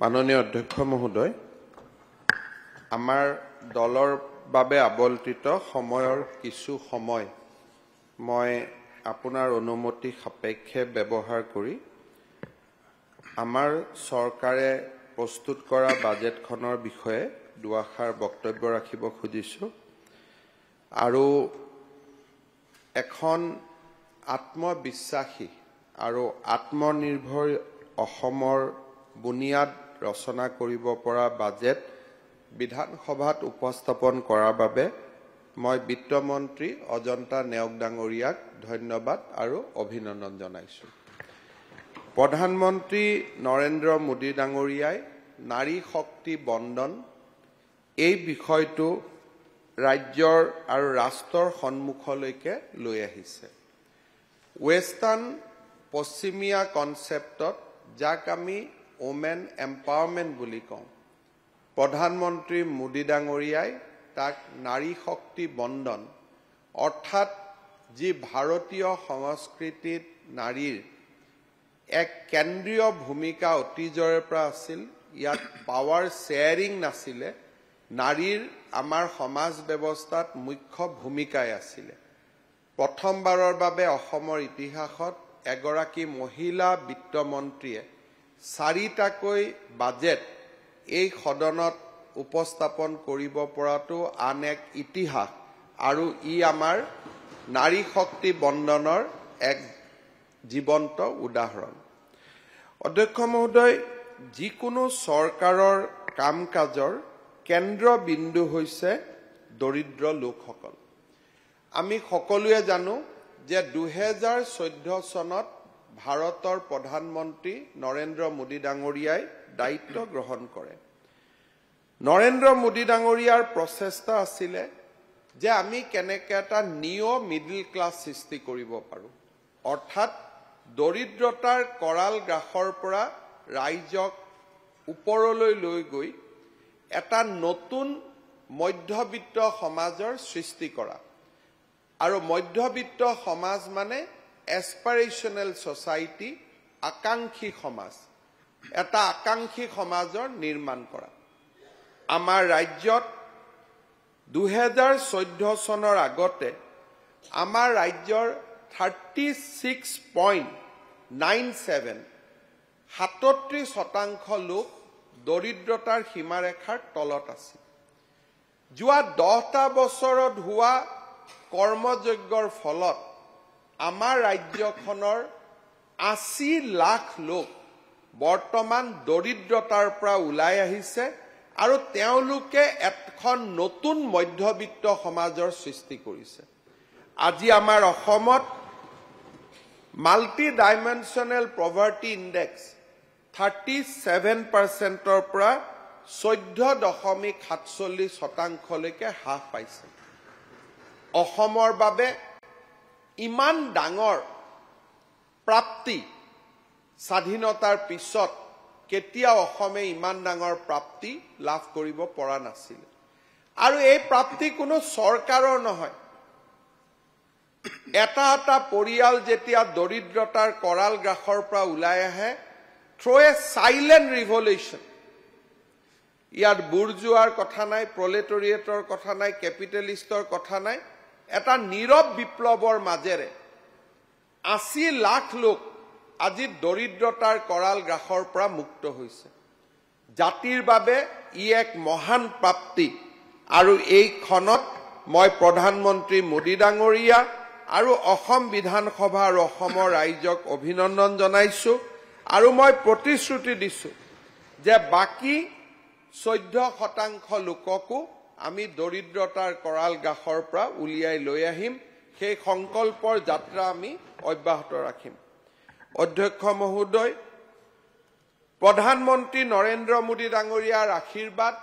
মাননীয় অধ্যক্ষ মহোদয় আমাৰ দলৰ বাবে আবল্টিত সময়ৰ কিছু সময় মই আপোনাৰ অনুমতি সাপেক্ষে ব্যৱহাৰ কৰি আমাৰ চৰকাৰে প্ৰস্তুত কৰা বাজেটখনৰ বিষয়ে দুআষাৰ বক্তব্য ৰাখিব খুজিছোঁ আৰু এখন আত্মবিশ্বাসী আৰু আত্মনিৰ্ভৰ অসমৰ বুনিয়াদ ৰচনা কৰিব পৰা বাজেট বিধানসভাত উপস্থাপন কৰাৰ বাবে মই বিত্তমন্ত্ৰী অজন্তা নেওগ ডাঙৰীয়াক ধন্যবাদ আৰু অভিনন্দন জনাইছোঁ প্ৰধানমন্ত্ৰী নৰেন্দ্ৰ মোদী ডাঙৰীয়াই নাৰী শক্তি বন্দন এই বিষয়টো ৰাজ্যৰ আৰু ৰাষ্ট্ৰৰ সন্মুখলৈকে লৈ আহিছে ৱেষ্টাৰ্ণ পশ্চিমীয়া কনচেপ্টত যাক আমি ওমেন এম্পাৱাৰমেণ্ট বুলি কওঁ প্ৰধানমন্ত্ৰী মোদী ডাঙৰীয়াই তাক নাৰী শক্তি বন্দন অৰ্থাৎ যি ভাৰতীয় সংস্কৃতিত নাৰীৰ এক কেন্দ্ৰীয় ভূমিকা অতীজৰে পৰা আছিল ইয়াত পাৱাৰ শ্বেয়াৰিং নাছিলে নাৰীৰ আমাৰ সমাজ ব্যৱস্থাত মুখ্য ভূমিকাই আছিলে প্ৰথমবাৰৰ বাবে অসমৰ ইতিহাসত এগৰাকী মহিলা বিত্তমন্ত্ৰীয়ে চাৰিটাকৈ বাজেট এই সদনত উপস্থাপন কৰিব পৰাটো আন এক ইতিহাস আৰু ই আমাৰ নাৰী শক্তি বন্দনৰ এক জীৱন্ত উদাহৰণ অধ্যক্ষ মহোদয় যিকোনো চৰকাৰৰ কাম কাজৰ কেন্দ্ৰবিন্দু হৈছে দৰিদ্ৰ লোকসকল আমি সকলোৱে জানো যে দুহেজাৰ চৈধ্য চনত ভাৰতৰ প্ৰধানমন্ত্ৰী নৰেন্দ্ৰ মোদী ডাঙৰীয়াই দায়িত্ব গ্ৰহণ কৰে নৰেন্দ্ৰ মোদী ডাঙৰীয়াৰ প্ৰচেষ্টা আছিলে যে আমি কেনেকৈ এটা নিঅ' মিডিল ক্লাছ সৃষ্টি কৰিব পাৰোঁ অৰ্থাৎ দৰিদ্ৰতাৰ কৰাল গ্ৰাসৰ পৰা ৰাইজক ওপৰলৈ লৈ গৈ এটা নতুন মধ্যবিত্ত সমাজৰ সৃষ্টি কৰা আৰু মধ্যবিত্ত সমাজ মানে এছপাইৰেশ্যনেল ছচাইটি আকাংক্ষী সমাজ এটা আকাংক্ষী সমাজৰ নিৰ্মাণ কৰা আমাৰ ৰাজ্যত দুহেজাৰ চৈধ্য চনৰ আগতে আমাৰ ৰাজ্যৰ thirty six point nine seven সাতত্ৰিশ শতাংশ লোক দৰিদ্ৰতাৰ সীমাৰেখাৰ তলত আছিল যোৱা দহটা বছৰত হোৱা কৰ্মযজ্ঞৰ ফলত আমাৰ ৰাজ্যখনৰ আশী লাখ লোক বৰ্তমান দৰিদ্ৰতাৰ পৰা ওলাই আহিছে আৰু তেওঁলোকে এখন নতুন মধ্যবিত্ত সমাজৰ সৃষ্টি কৰিছে আজি আমাৰ অসমত multi dimensional poverty index thirty seven পাৰ্চেণ্টৰ পৰা চৈধ্য দশমিক সাতচল্লিছ শতাংশলৈকে হ্ৰাস পাইছে অসমৰ বাবে ইমান ডাঙৰ প্ৰাপ্তি স্বাধীনতাৰ পিছত কেতিয়াও অসমে ইমান ডাঙৰ প্ৰাপ্তি লাভ কৰিব পৰা নাছিল আৰু এই প্ৰাপ্তি কোনো চৰকাৰৰ নহয় এটা এটা পৰিয়াল যেতিয়া দৰিদ্ৰতাৰ কৰাল গ্ৰাসৰ পৰা ওলাই আহে থ্ৰ এ চাইলেণ্ট ৰিভলিউশ্যন ইয়াত বুৰ্জোৱাৰ কথা নাই প্ৰলেটৰিয়েটৰ কথা নাই কেপিটেলিষ্টৰ কথা নাই এটা নীৰৱ বিপ্লৱৰ মাজেৰে আশী লাখ লোক আজি দৰিদ্ৰতাৰ কৰাল গ্ৰাসৰ পৰা মুক্ত হৈছে জাতিৰ বাবে ই এক মহান প্ৰাপ্তি আৰু এই খনত মই প্ৰধানমন্ত্ৰী মোদী ডাঙৰীয়া আৰু অসম বিধানসভা আৰু অসমৰ ৰাইজক অভিনন্দন জনাইছো আৰু মই প্ৰতিশ্ৰুতি দিছো যে বাকী চৈধ্য শতাংশ লোককো আমি দৰিদ্ৰতাৰ কৰাল গাখৰ পৰা উলিয়াই লৈ আহিম সেই সংকল্পৰ যাত্ৰা আমি অব্যাহত ৰাখিম অধ্যক্ষ মহোদয় প্ৰধানমন্ত্ৰী নৰেন্দ্ৰ মোদী ডাঙৰীয়াৰ আশীৰ্বাদ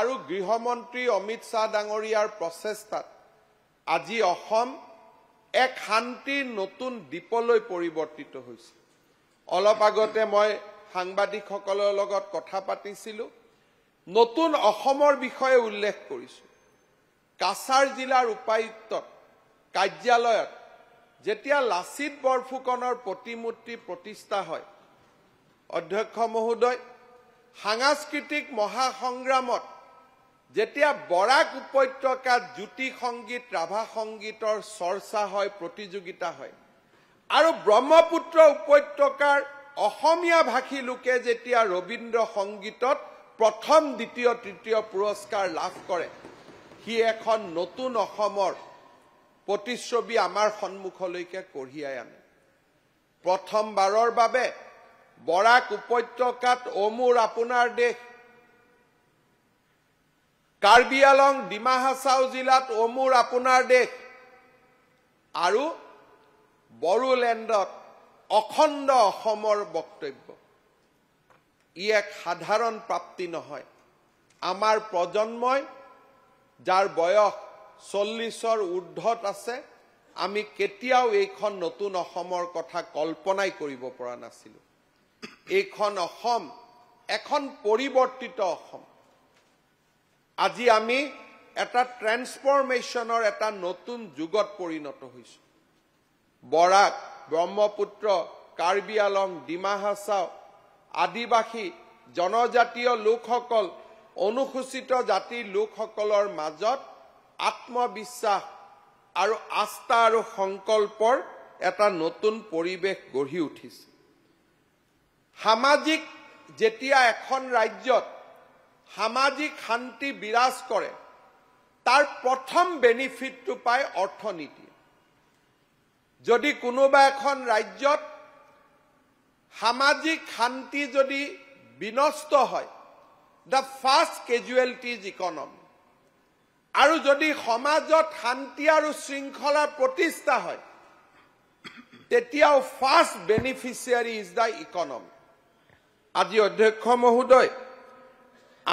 আৰু গৃহমন্ত্ৰী অমিত শ্বাহ ডাঙৰীয়াৰ প্ৰচেষ্টাত আজি অসম এক শান্তিৰ নতুন দ্বীপলৈ পৰিৱৰ্তিত হৈছে অলপ আগতে মই সাংবাদিকসকলৰ লগত কথা পাতিছিলোঁ নতুন অসমৰ বিষয়ে উল্লেখ কৰিছোঁ কাছাৰ জিলাৰ উপায়ুক্ত কাৰ্যালয়ত যেতিয়া লাচিত বৰফুকনৰ প্ৰতিমূৰ্তি প্ৰতিষ্ঠা হয় অধ্যক্ষ মহোদয় সাংস্কৃতিক মহাসংগ্ৰামত যেতিয়া বৰাক উপত্যকাত জ্যোতি সংগীত ৰাভা সংগীতৰ চৰ্চা হয় প্ৰতিযোগিতা হয় আৰু ব্ৰহ্মপুত্ৰ উপত্যকাৰ অসমীয়া ভাষী লোকে যেতিয়া ৰবীন্দ্ৰ সংগীতত প্ৰথম দ্বিতীয় তৃতীয় পুৰস্কাৰ লাভ কৰে সি এখন নতুন অসমৰ প্ৰতিচ্ছবি আমাৰ সন্মুখলৈকে কঢ়িয়াই আনে প্ৰথমবাৰৰ বাবে বৰাক উপত্যকাত অমুৰ আপোনাৰ দেশ কাৰ্বি আলং ডিমা হাছাও জিলাত অমুৰ আপোনাৰ দেশ আৰু বড়োলেণ্ডত অখণ্ড অসমৰ বক্তব্য ই এক সাধাৰণ প্ৰাপ্তি নহয় আমাৰ প্ৰজন্মই যাৰ বয়স চল্লিছৰ ঊৰ্ধত আছে আমি কেতিয়াও এইখন নতুন অসমৰ কথা কল্পনাই কৰিব পৰা নাছিলোঁ এইখন অসম এখন পৰিৱৰ্তিত অসম আজি আমি এটা ট্ৰেন্সফৰ্মেশ্যনৰ এটা নতুন যুগত পৰিণত হৈছোঁ বৰাক ব্ৰহ্মপুত্ৰ কাৰ্বি আলং ডিমা হাছাও আদিবাসী জনজাতীয় লোকসকল অনুসূচিত জাতিৰ লোকসকলৰ মাজত আত্মবিশ্বাস আৰু আস্থা আৰু সংকল্পৰ এটা নতুন পৰিৱেশ গঢ়ি উঠিছে সামাজিক যেতিয়া এখন ৰাজ্যত সামাজিক শান্তি বিৰাজ কৰে তাৰ প্ৰথম বেনিফিটটো পায় অৰ্থনীতি যদি কোনোবা এখন ৰাজ্যত সামাজিক শান্তি যদি বিনষ্ট হয় the first casualty is economy আৰু যদি সমাজত শান্তি আৰু শৃংখলা প্ৰতিষ্ঠা হয় তেতিয়াও first beneficiary is the economy আজি অধ্যক্ষ মহোদয়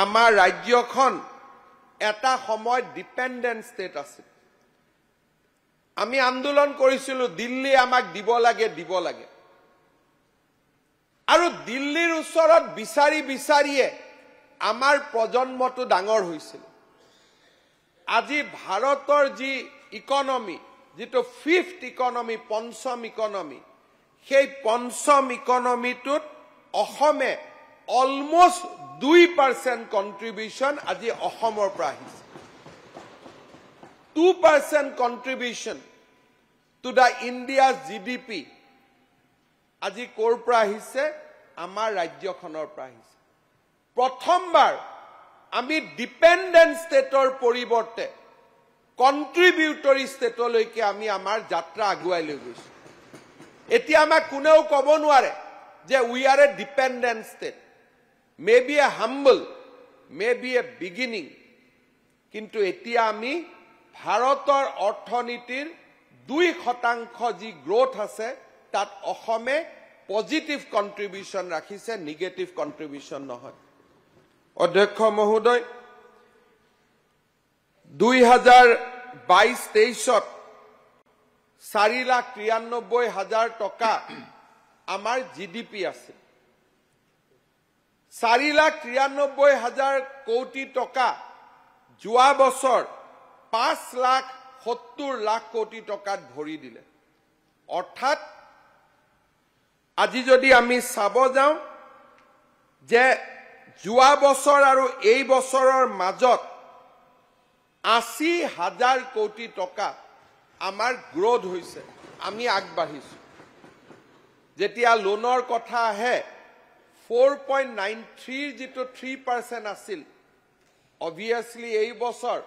আমাৰ ৰাজ্যখন এটা সময়ত ডিপেণ্ডেণ্ট ষ্টেট আছিল আমি আন্দোলন কৰিছিলোঁ দিল্লী আমাক দিব লাগে দিব লাগে আৰু দিল্লীৰ ওচৰত বিচাৰি বিচাৰিয়ে আমাৰ প্ৰজন্মটো ডাঙৰ হৈছিল আজি ভাৰতৰ যি ইকনমি যিটো ফিফ্থ ইকনমি পঞ্চম ইকনমি সেই পঞ্চম ইকনমিটোত অসমে অলমষ্ট দুই পাৰ্চেণ্ট কণ্ট্ৰিবিউশ্যন আজি অসমৰ পৰা আহিছে two percent contribution to the India G D P আজি ক'ৰ পৰা আহিছে আমাৰ ৰাজ্যখনৰ পৰা আহিছে প্ৰথমবাৰ আমি ডিপেণ্ডেণ্ট ষ্টেটৰ পৰিৱৰ্তে কণ্ট্ৰিবিউটৰী ষ্টেটলৈকে আমি আমাৰ যাত্ৰা আগুৱাই লৈ গৈছো এতিয়া আমাক কোনেও ক'ব নোৱাৰে যে we are a dependent state may be a humble may be a beginning কিন্তু এতিয়া আমি ভাৰতৰ অৰ্থনীতিৰ দুই শতাংশ যি গ্ৰ'থ আছে তাত অসমে পজিটিভ কণ্ট্ৰিবিউচন ৰাখিছে নিগেটিভ কণ্ট্ৰিবিউচন নহয় অধ্যক্ষ মহোদয় দুই হাজাৰ বাইছ তেইছত চাৰি লাখ তিৰান্নব্বৈ হাজাৰ টকা আমাৰ জি ডি পি আছে চাৰি লাখ তিৰান্নব্বৈ হাজাৰ কোটি টকা যোৱা বছৰ পাঁচ লাখ সত্তৰ লাখ কোটি টকাত ভৰি দিলে অৰ্থাৎ আজি যদি আমি চাব যাওঁ যে যোৱা বছৰ আৰু এই বছৰৰ মাজত আশী হাজাৰ কোটি টকা আমাৰ গ্ৰ'থ হৈছে আমি আগবাঢ়িছোঁ যেতিয়া লোনৰ কথা আহে ফ'ৰ পইণ্ট নাইন থ্ৰীৰ যিটো থ্ৰী পাৰ্চেণ্ট আছিল অভিয়াছলি এই বছৰ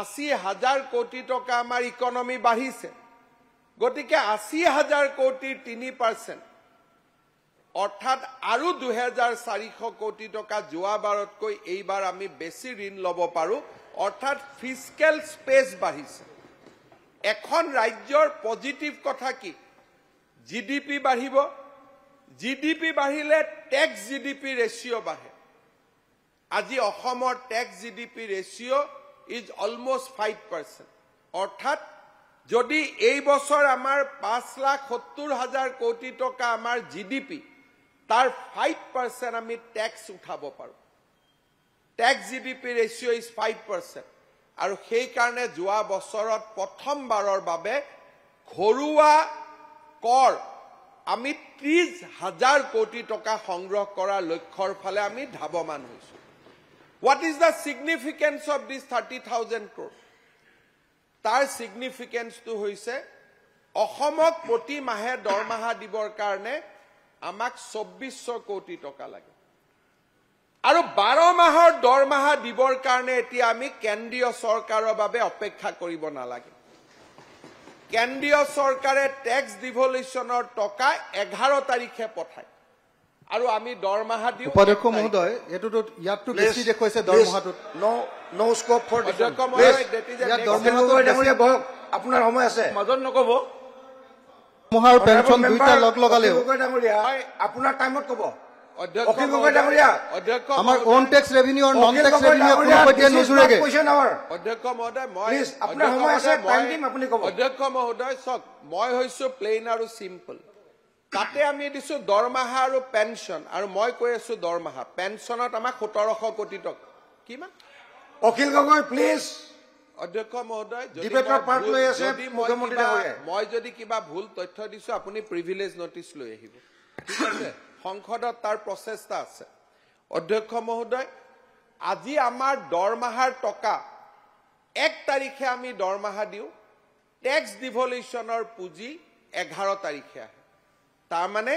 আশী হাজাৰ কোটি টকা আমাৰ ইকনমি বাঢ়িছে গতিকে আশী হাজাৰ কোটিৰ তিনি পাৰ্চেণ্ট অৰ্থাৎ আৰু দুহেজাৰ চাৰিশ কোটি টকা যোৱাবাৰতকৈ এইবাৰ আমি বেছি ঋণ ল'ব পাৰোঁ অৰ্থাৎ ফিজিকেল স্পেচ বাঢ়িছে এখন ৰাজ্যৰ পজিটিভ কথা কি জি ডি পি বাঢ়িব জি ডি পি বাঢ়িলে tax G D P ratio' বাঢ়ে আজি অসমৰ tax G D P ratio' is almost five percent অৰ্থাৎ যদি এই বছৰ আমাৰ পাঁচ লাখ সত্তৰ হাজাৰ কোটি টকা আমাৰ জি ডি পি তার ফাইভ পার্সেন্ট আমি ট্যাক্স উঠাব পারো tax G DP ratio is five percent আর সেই কারণে যা বছর প্রথমবারের ঘরুয়া কর আমি ত্রিশ হাজার কোটি টাকা সংগ্রহ করার লক্ষ্যর ফলে আমি ধাবমান হয়েছো what is the significance of this thirty thousand crore তার সিগনিফিকেন্স তো হয়েছে মাহে দরমাহা দিবর কারণে আমাক চৌব্বিশশ কোটি টকা লাগে আৰু বাৰ মাহৰ দৰমহা দিবৰ কাৰণে এতিয়া আমি কেন্দ্ৰীয় চৰকাৰৰ বাবে অপেক্ষা কৰিব নালাগে কেন্দ্ৰীয় চৰকাৰে টেক্স ডিভলিউশ্যনৰ টকা এঘাৰ তাৰিখে পঠায় আৰু আমি দৰমহা দিওঁ উপাধ্যক্ষ মহোদয় এইটোতো ইয়াতটো বেছি দেখুৱাইছে দৰমহাটোত আপোনাৰ সময় আছে মজন নক'ব দৰমহা আৰু পেঞ্চন দুইটা লগ লগালেও আপোনাৰ টাইমত ক'ব দৰমাহা আৰু পেঞ্চন আৰু মই কৈ আছো দৰমাহা পেঞ্চনত আমাৰ সোতৰশ কোটি টকা কিমান অখিল গগৈ প্লিজ অধ্যক্ষ মহোদয় সংসদত তাৰ প্ৰচেষ্টা আছে অধ্যক্ষ মহোদয় আজি আমাৰ দৰমহাৰ টকা এক তাৰিখে আমি দৰমহা দিওঁ টেক্স ডিভলিউশ্যনৰ পুঁজি এঘাৰ তাৰিখে আহে তাৰমানে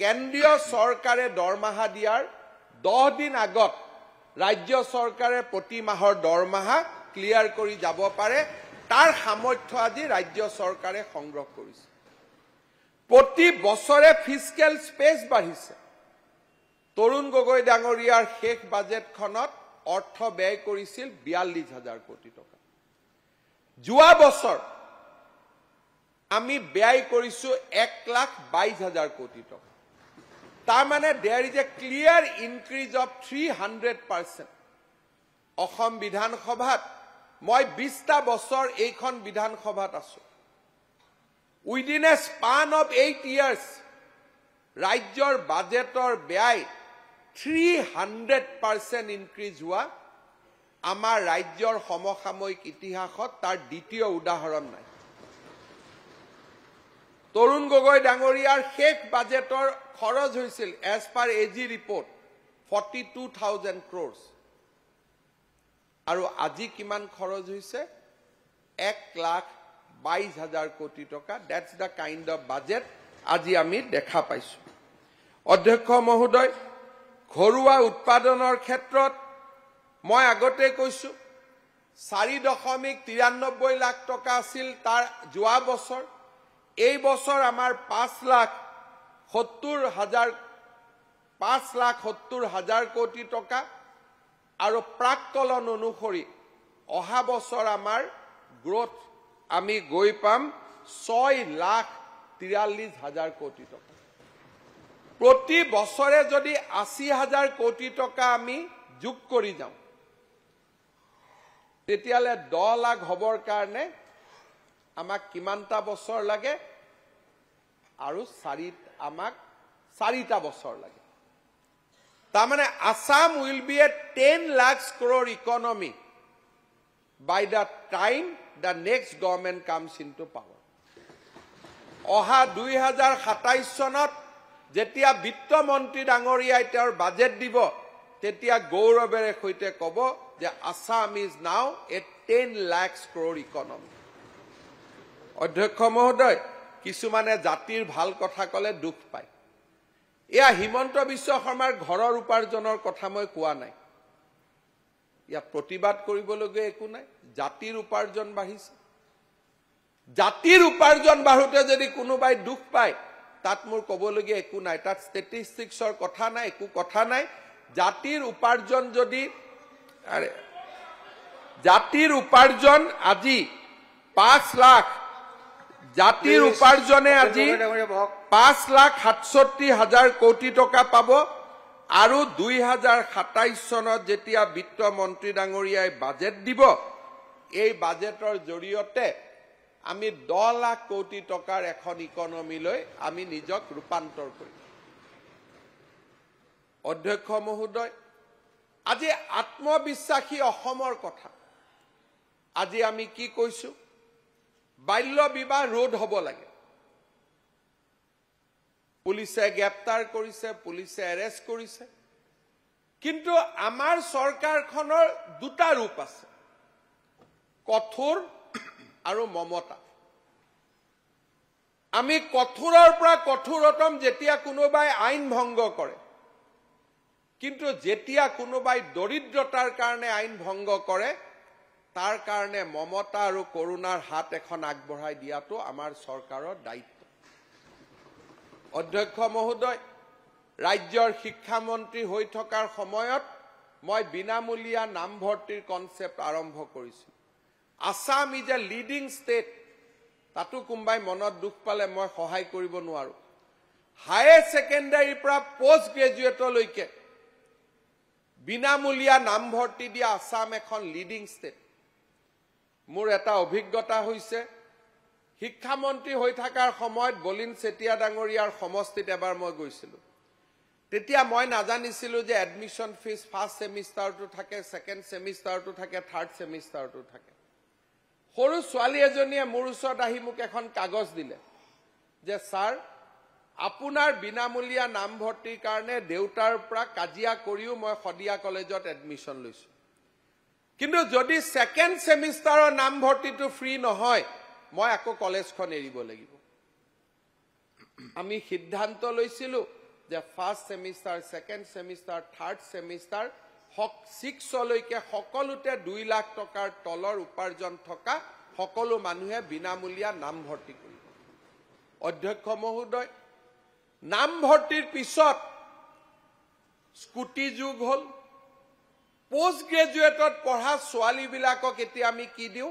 কেন্দ্ৰীয় চৰকাৰে দৰমহা দিয়াৰ দহ দিন আগত ৰাজ্য চৰকাৰে প্ৰতি মাহৰ দৰমহা ক্লিয়াৰ কৰি যাব পাৰে তাৰ সামৰ্থ্য আজি ৰাজ্য চৰকাৰে সংগ্ৰহ কৰিছে প্ৰতি বছৰে ফিজিকেল স্পেচ বাঢ়িছে তৰুণ গগৈ ডাঙৰীয়াৰ শেষ বাজেটখনত অৰ্থ ব্যয় কৰিছিল বিয়াল্লিছ হাজাৰ কোটি টকা যোৱা বছৰ আমি ব্যয় কৰিছো এক লাখ বাইছ হাজাৰ কোটি টকা তাৰমানে there is a clear increase of three hundred percent Assam বিধানসভাত মই বিশটা বছৰ এইখন বিধানসভাত আছো within a span of eight years ৰাজ্যৰ বাজেটৰ ব্যয় থ্ৰী হাণ্ড্ৰেড পাৰ্চেণ্ট ইনক্ৰিজ হোৱা আমাৰ ৰাজ্যৰ সমসাময়িক ইতিহাসত তাৰ দ্বিতীয় উদাহৰণ নাই তৰুণ গগৈ ডাঙৰীয়াৰ শেষ বাজেটৰ খৰচ হৈছিল as per AG report forty two thousand crores আৰু আজি কিমান খৰচ হৈছে এক লাখ বাইশ হাজাৰ কোটি টকা that's the kind of budget আজি আমি দেখা পাইছো অধ্যক্ষ মহোদয় ঘৰুৱা উৎপাদনৰ ক্ষেত্ৰত মই আগতে কৈছো চাৰি দশমিক তিৰান্নব্বৈ লাখ টকা আছিল তাৰ যোৱা বছৰ এই বছৰ আমাৰ পাঁচ লাখ সত্তৰ হাজাৰ পাঁচ লাখ সত্তৰ হাজাৰ কোটি টকা আৰু প্ৰাককলন অনুসৰি অহা বছৰ আমাৰ গ্ৰথ আমি গৈ পাম ছয় লাখ তিৰাল্লিছ হাজাৰ কোটি টকা প্ৰতি বছৰে যদি আশী হাজাৰ কোটি টকা আমি যোগ কৰি যাওঁ তেতিয়াহ'লে দহ লাখ হ'বৰ কাৰণে আমাক কিমানটা বছৰ লাগে আৰু চাৰি আমাক চাৰিটা বছৰ লাগে তাৰমানে Assam will be a ten lakh crore economy by the time the next government comes in to power অহা দুই হাজাৰ সাতাইছ চনত যেতিয়া বিত্তমন্ত্ৰী ডাঙৰীয়াই তেওঁৰ বাজেট দিব তেতিয়া গৌৰৱেৰে সৈতে কব যে Assam is now a ten lakh crore economy অধ্যক্ষ মহোদয় কিছুমানে জাতিৰ ভাল কথা কলে দুখ পায় এয়া হিমন্ত বিশ্ব শৰ্মাৰ ঘৰৰ উপাৰ্জনৰ কথা মই কোৱা নাই ইয়াত প্ৰতিবাদ কৰিবলগীয়া একো নাই জাতিৰ উপাৰ্জন বাঢ়িছে জাতিৰ উপাৰ্জন বাঢ়োতে যদি কোনোবাই দুখ পায় তাত মোৰ ক'বলগীয়া একো নাই তাত ষ্টেটিষ্টিক্সৰ কথা নাই একো কথা নাই জাতিৰ উপাৰ্জন যদি জাতিৰ উপাৰ্জন আজি পাঁচ লাখ জাতিৰ উপাৰ্জনে আজি পাঁচ লাখ সাতষষ্ঠি হাজাৰ কোটি টকা পাব আৰু দুই হাজাৰ সাতাইছ চনত যেতিয়া বিত্তমন্ত্ৰী ডাঙৰীয়াই বাজেট দিব এই বাজেটৰ জৰিয়তে আমি দহ লাখ কোটি টকাৰ এখন ইকনমিলৈ আমি নিজক ৰূপান্তৰ কৰিম অধ্যক্ষ মহোদয় আজি আত্মবিশ্বাসী অসমৰ কথা আজি আমি কি কৈছোঁ বাল্য বিবাহ ৰোধ হ'ব লাগে পুলিচে গ্ৰেপ্তাৰ কৰিছে পুলিচে এৰেষ্ট কৰিছে কিন্তু আমাৰ চৰকাৰখনৰ দুটা ৰূপ আছে কঠোৰ আৰু মমতা আমি কঠোৰৰ পৰা কঠোৰতম যেতিয়া কোনোবাই আইন ভংগ কৰে কিন্তু যেতিয়া কোনোবাই দৰিদ্ৰতাৰ কাৰণে আইন ভংগ কৰে তাৰ কাৰণে মমতা আৰু কৰোণাৰ হাত এখন আগবঢ়াই দিয়াটো আমাৰ চৰকাৰৰ দায়িত্ব অধ্যক্ষ মহোদয় ৰাজ্যৰ শিক্ষামন্ত্ৰী হৈ থকাৰ সময়ত মই বিনামূলীয়া নামভৰ্তিৰ কনচেপ্ট আৰম্ভ কৰিছিলোঁ Assam is a leading state তাতো কোনোবাই মনত দুখ পালে মই সহায় কৰিব নোৱাৰোঁ হায়াৰ ছেকেণ্ডাৰীৰ পৰা পষ্ট গ্ৰেজুৱেটলৈকে বিনামূলীয়া নামভৰ্তি দিয়া আছাম এখন লিডিং ষ্টেট মোৰ এটা অভিজ্ঞতা হৈছে শিক্ষামন্ত্ৰী হৈ থকাৰ সময়ত বলিন চেতিয়া ডাঙৰীয়াৰ সমষ্টিত এবাৰ মই গৈছিলোঁ তেতিয়া মই নাজানিছিলোঁ যে এডমিশ্যন ফিজ ফাৰ্ষ্ট ছেমিষ্টাৰটো থাকে ছেকেণ্ড ছেমিষ্টাৰটো থাকে থাৰ্ড ছেমিষ্টাৰটো থাকে সৰু ছোৱালী এজনীয়ে মোৰ ওচৰত আহি মোক এখন কাগজ দিলে যে ছাৰ আপোনাৰ বিনামূলীয়া নামভৰ্তিৰ কাৰণে দেউতাৰ পৰা কাজিয়া কৰিও মই শদিয়া কলেজত এডমিশ্যন লৈছোঁ কিন্তু যদি ছেকেণ্ড ছেমিষ্টাৰৰ নামভৰ্তিটো ফ্ৰী নহয় মই আকৌ কলেজখন এৰিব লাগিব আমি সিদ্ধান্ত লৈছিলোঁ যে first semester second semester third semester ছিক্সলৈকে সকলোতে দুই লাখ টকাৰ তলৰ উপাৰ্জন থকা সকলো মানুহে বিনামূলীয়া নামভৰ্তি কৰিব অধ্যক্ষ মহোদয় নামভৰ্তিৰ পিছত স্কুটি যুগ হ'ল পষ্ট গ্ৰেজুৱেটত পঢ়া ছোৱালীবিলাকক এতিয়া আমি কি দিওঁ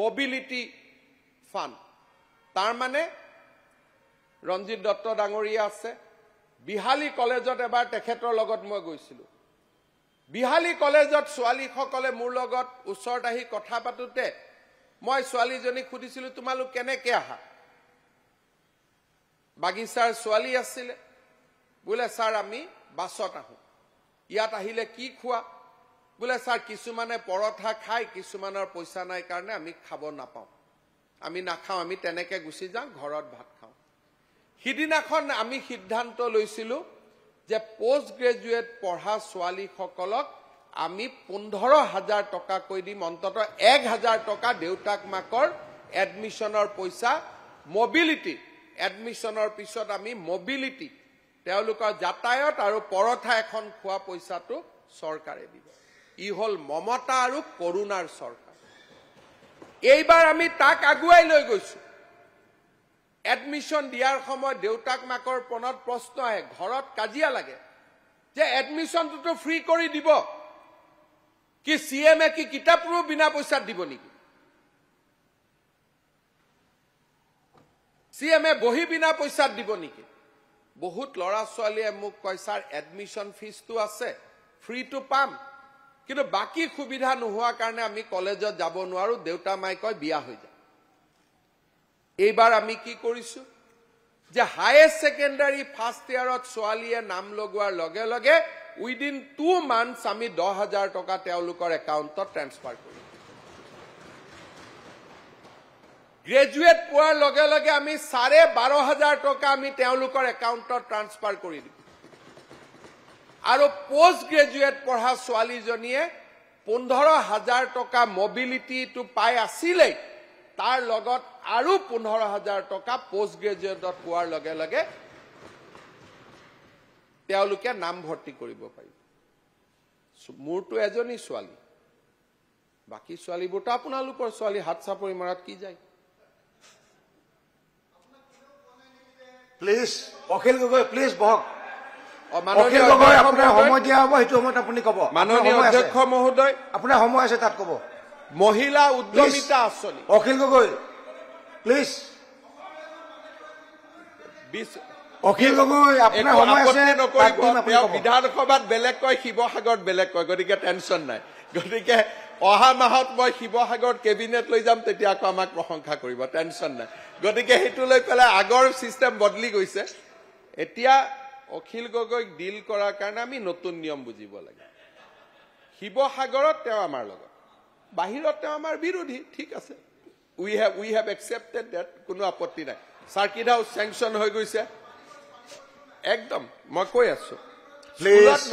মবিলিটি ফাণ্ড তাৰমানে ৰঞ্জিত দত্ত ডাঙৰীয়া আছে বিহালী কলেজত এবাৰ তেখেতৰ লগত মই গৈছিলোঁ বিহালী কলেজত ছোৱালীসকলে মোৰ লগত ওচৰত আহি কথা পাতোতে মই ছোৱালীজনীক সুধিছিলোঁ তোমালোক কেনেকৈ আহা বাগিচাৰ ছোৱালী আছিলে বোলে ছাৰ আমি বাছত আহোঁ ইয়াত আহিলে কি খোৱা বোলে ছাৰ কিছুমানে পৰঠা খায় কিছুমানৰ পইচা নাই কাৰণে আমি খাব নাপাওঁ আমি নাখাওঁ আমি তেনেকৈ গুচি যাওঁ ঘৰত ভাত খাওঁ সিদিনাখন আমি সিদ্ধান্ত লৈছিলোঁ যে পষ্ট গ্ৰেজুৱেট পঢ়া ছোৱালীসকলক আমি পোন্ধৰ হাজাৰ টকাকৈ দিম অন্ততঃ এক হাজাৰ টকা দেউতাক মাকৰ এডমিশ্যনৰ পইচা মবিলিটি এডমিশ্যনৰ পিছত আমি মবিলিটি তেওঁলোকৰ যাতায়ত আৰু পৰঠা এখন খোৱা পইচাটো চৰকাৰে দিব ই হল মমতা আৰু কৰুণাৰ চৰকাৰ এইবাৰ আমি তাক আগুৱাই লৈ গৈছো এডমিশ্যন দিয়াৰ সময়ত দেউতাক মাকৰ পনত প্ৰশ্ন আহে ঘৰত কাজিয়া লাগে যে এডমিশ্যনটোতো ফ্ৰী কৰি দিব কি চি এমে কি কিতাপৰো বিনা পইচাত দিব নেকি চি এমে বহি বিনা পইচাত দিব নেকি বহুত ল'ৰা ছোৱালীয়ে মোক কয় ছাৰ এডমিশ্যন ফিজটো আছে ফ্ৰীটো পাম কিন্তু বাকী সুবিধা নোহোৱাৰ কাৰণে আমি কলেজত যাব নোৱাৰো দেউতা মাই কয় বিয়া হৈ যায় এইবাৰ আমি কি কৰিছো যে হায়াৰ ছেকেণ্ডাৰী ফাৰ্ষ্ট ইয়াৰত ছোৱালীয়ে নাম লগোৱাৰ লগে লগে উইদিন টু মান্থ আমি দহ হাজাৰ টকা তেওঁলোকৰ একাউণ্টত ট্ৰেঞ্চফাৰ কৰিম গ্ৰেজুৱেট পোৱাৰ লগে লগে আমি চাৰে বাৰ হাজাৰ টকা আমি তেওঁলোকৰ একাউণ্টত ট্ৰান্সফাৰ কৰি দিম আৰু পষ্ট গ্ৰেজুৱেট পঢ়া ছোৱালীজনীয়ে পোন্ধৰ হাজাৰ টকা মবিলিটিটো পাই আছিলেই তাৰ লগত আৰু পোন্ধৰ হাজাৰ টকা পষ্ট গ্ৰেজুৱেটত পোৱাৰ লগে লগে তেওঁলোকে নামভৰ্তি কৰিব পাৰিব মোৰতো এজনী ছোৱালী বাকী ছোৱালীবোৰতো আপোনালোকৰ ছোৱালী হাত চাপৰি মৰাত কি যায় প্লিজ অখিল গগৈ প্লিজ বহক অশেষ গগৈ আপোনাৰ সময় দিয়া হ'ব সেইটো সময়ত আপুনি ক'ব মাননীয় অধ্যক্ষ মহোদয় আপোনাৰ সময় আছে তাত ক'ব মহিলা উদ্যমিতা আঁচনি অখিল গতিকে টেনচন নাই গতিকে অহা মাহত মই শিৱসাগৰত কেবিনেট লৈ যাম তেতিয়া আকৌ আমাক প্ৰশংসা কৰিব টেনচন নাই গতিকে সেইটো লৈ পেলাই আগৰ চিষ্টেম বদলি গৈছে এতিয়া অখিল গগৈক ডিল কৰাৰ কাৰণে আমি নতুন নিয়ম বুজিব লাগে শিৱসাগৰত তেওঁ আমাৰ লগত বাহিৰত তেওঁ আমাৰ বিৰোধী ঠিক আছে we have we have accepted that কোনো আপত্তি নাই চাৰ্কিট হাউচ চেংচন হৈ গৈছে একদম মই কৈ আছো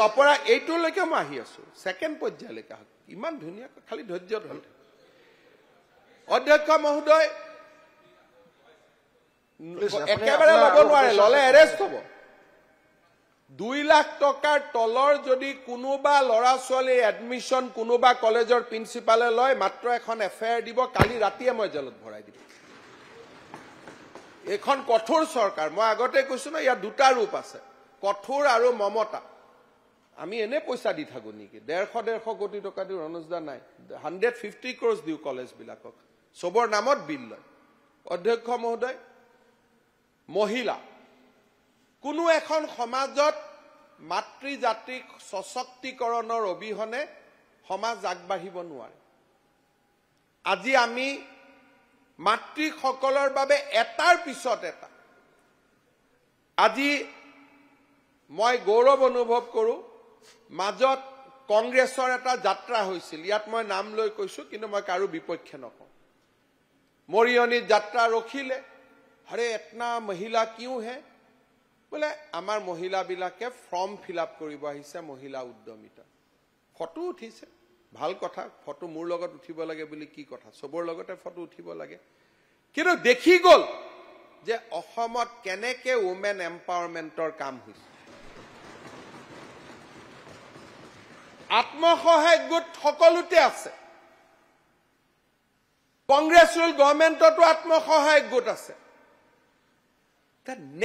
নপৰা এইটোলৈকে মই আহি আছো ছেকেণ্ড পৰ্যায়লৈকে আহক ইমান ধুনীয়া খালি ধৈৰ্য ধৰ অধ্যক্ষ মহোদয় একেবাৰে ল'ব নোৱাৰে ল'লে এৰেষ্ট হ'ব দুই লাখ টকাৰ তলৰ যদি কোনোবা ল'ৰা ছোৱালীৰ এডমিশ্যন কোনোবা কলেজৰ প্ৰিন্সিপালে লয় মাত্ৰ এখন এফ আই আৰ দিব কালি ৰাতিয়ে মই জেলত ভৰাই দিম এইখন কঠোৰ চৰকাৰ মই আগতে কৈছো ন ইয়াত দুটা ৰূপ আছে কঠোৰ আৰু মমতা আমি এনে পইচা দি থাকো নেকি ডেৰশ ডেৰশ কোটি টকা দিওঁ অনুষ্ঠান নাই হাণ্ড্ৰেড ফিফটি ক্ৰ'চ দিওঁ কলেজবিলাকক চবৰ নামত বিল লয় অধ্যক্ষ মহোদয় মহিলা কোনো এখন সমাজত মাতৃ জাতিক সশক্তিকৰণৰ অবিহনে সমাজ আগবাঢ়িব নোৱাৰে আজি আমি মাতৃসকলৰ বাবে এটাৰ পিছত এটা আজি মই গৌৰৱ অনুভৱ কৰোঁ মাজত কংগ্ৰেছৰ এটা যাত্ৰা হৈছিল ইয়াত মই নাম লৈ কৈছোঁ কিন্তু মই কাৰো বিপক্ষে নকওঁ মৰিয়নিত যাত্ৰা ৰখিলে হৰে এটনা মহিলা কিয় বোলে আমাৰ মহিলাবিলাকে ফৰ্ম ফিল আপ কৰিব আহিছে মহিলা উদ্যমিতা ফটো উঠিছে ভাল কথা ফটো মোৰ লগত উঠিব লাগে বুলি কি কথা চবৰ লগতে ফটো উঠিব লাগে কিন্তু দেখি গ'ল যে অসমত কেনেকে উমেন এম্পাৱাৰমেণ্টৰ কাম হৈছে আত্মসহায়ক গোট সকলোতে আছে কংগ্ৰেছ ৰুল গভৰ্ণমেণ্টতো আত্মসহায়ক গোট আছে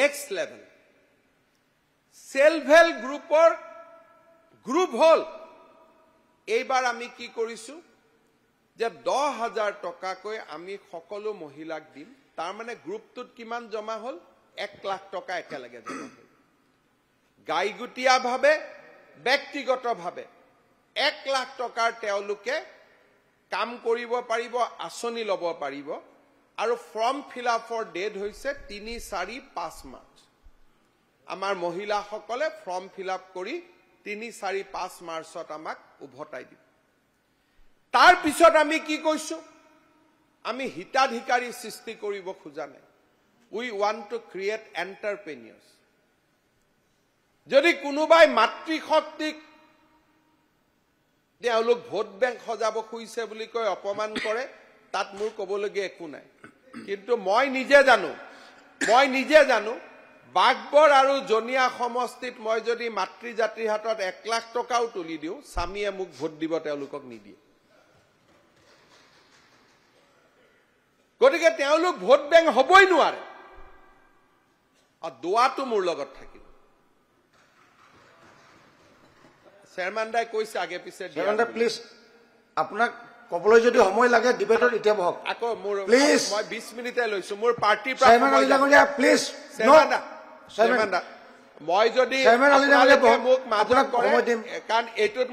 নেক্সট লেভেল সেলফ হেল্প গ্ৰুপৰ গ্ৰুপ হল এইবাৰ আমি কি কৰিছো যে দহ হাজার টকাকৈ আমি সকলো মহিলাক দিম তার মানে গ্রুপটোত কিমান জমা হল এক লাখ টকা একেলগে জমা হল গাইগুটিয়াভাবে ব্যক্তিগতভাবে এক লাখ টকার কাম কৰিব পাৰিব আঁচনি লব পাৰিব আৰু ফৰ্ম ফিল আপৰ ডেট হৈছে তিনি চাৰি পাঁচ মাৰ্চ আমাৰ মহিলাসকলে ফৰ্ম ফিল আপ কৰি তিনি চাৰি পাঁচ মাৰ্চত আমাক উভতাই দিব তাৰ পিছত আমি কি কৈছো আমি হিতাধিকাৰী সৃষ্টি কৰিব খোজা নাই we want to create entrepreneurs যদি কোনোবাই মাতৃ শক্তিক তেওঁলোক ভোট বেংক সজাব খুজিছে বুলি কৈ অপমান কৰে তাত মোৰ ক'বলগীয়া একো নাই কিন্তু মই নিজে জানো মই নিজে জানো বাগবৰ আৰু জনিয়া সমষ্টিত মই যদি মাতৃ জাতিৰ হাতত এক লাখ টকাও তুলি দিওঁ স্বামীয়ে মোক ভোট দিব তেওঁলোকক নিদিয়ে গতিকে তেওঁলোক ভোট বেংক হবই নোৱাৰে আৰু দোৱাটো মোৰ লগত থাকিব দাই কৈছে আগে পিছে প্লিজ আপোনাক কবলৈ যদি সময় লাগে ডিবেটত এতিয়া বহক আকৌ মোৰ মই বিশ মিনিটে লৈছো মোৰ পাৰ্টিৰ পৰা প্লিজ Uh, মই যদি মোক কাৰণ এইটোত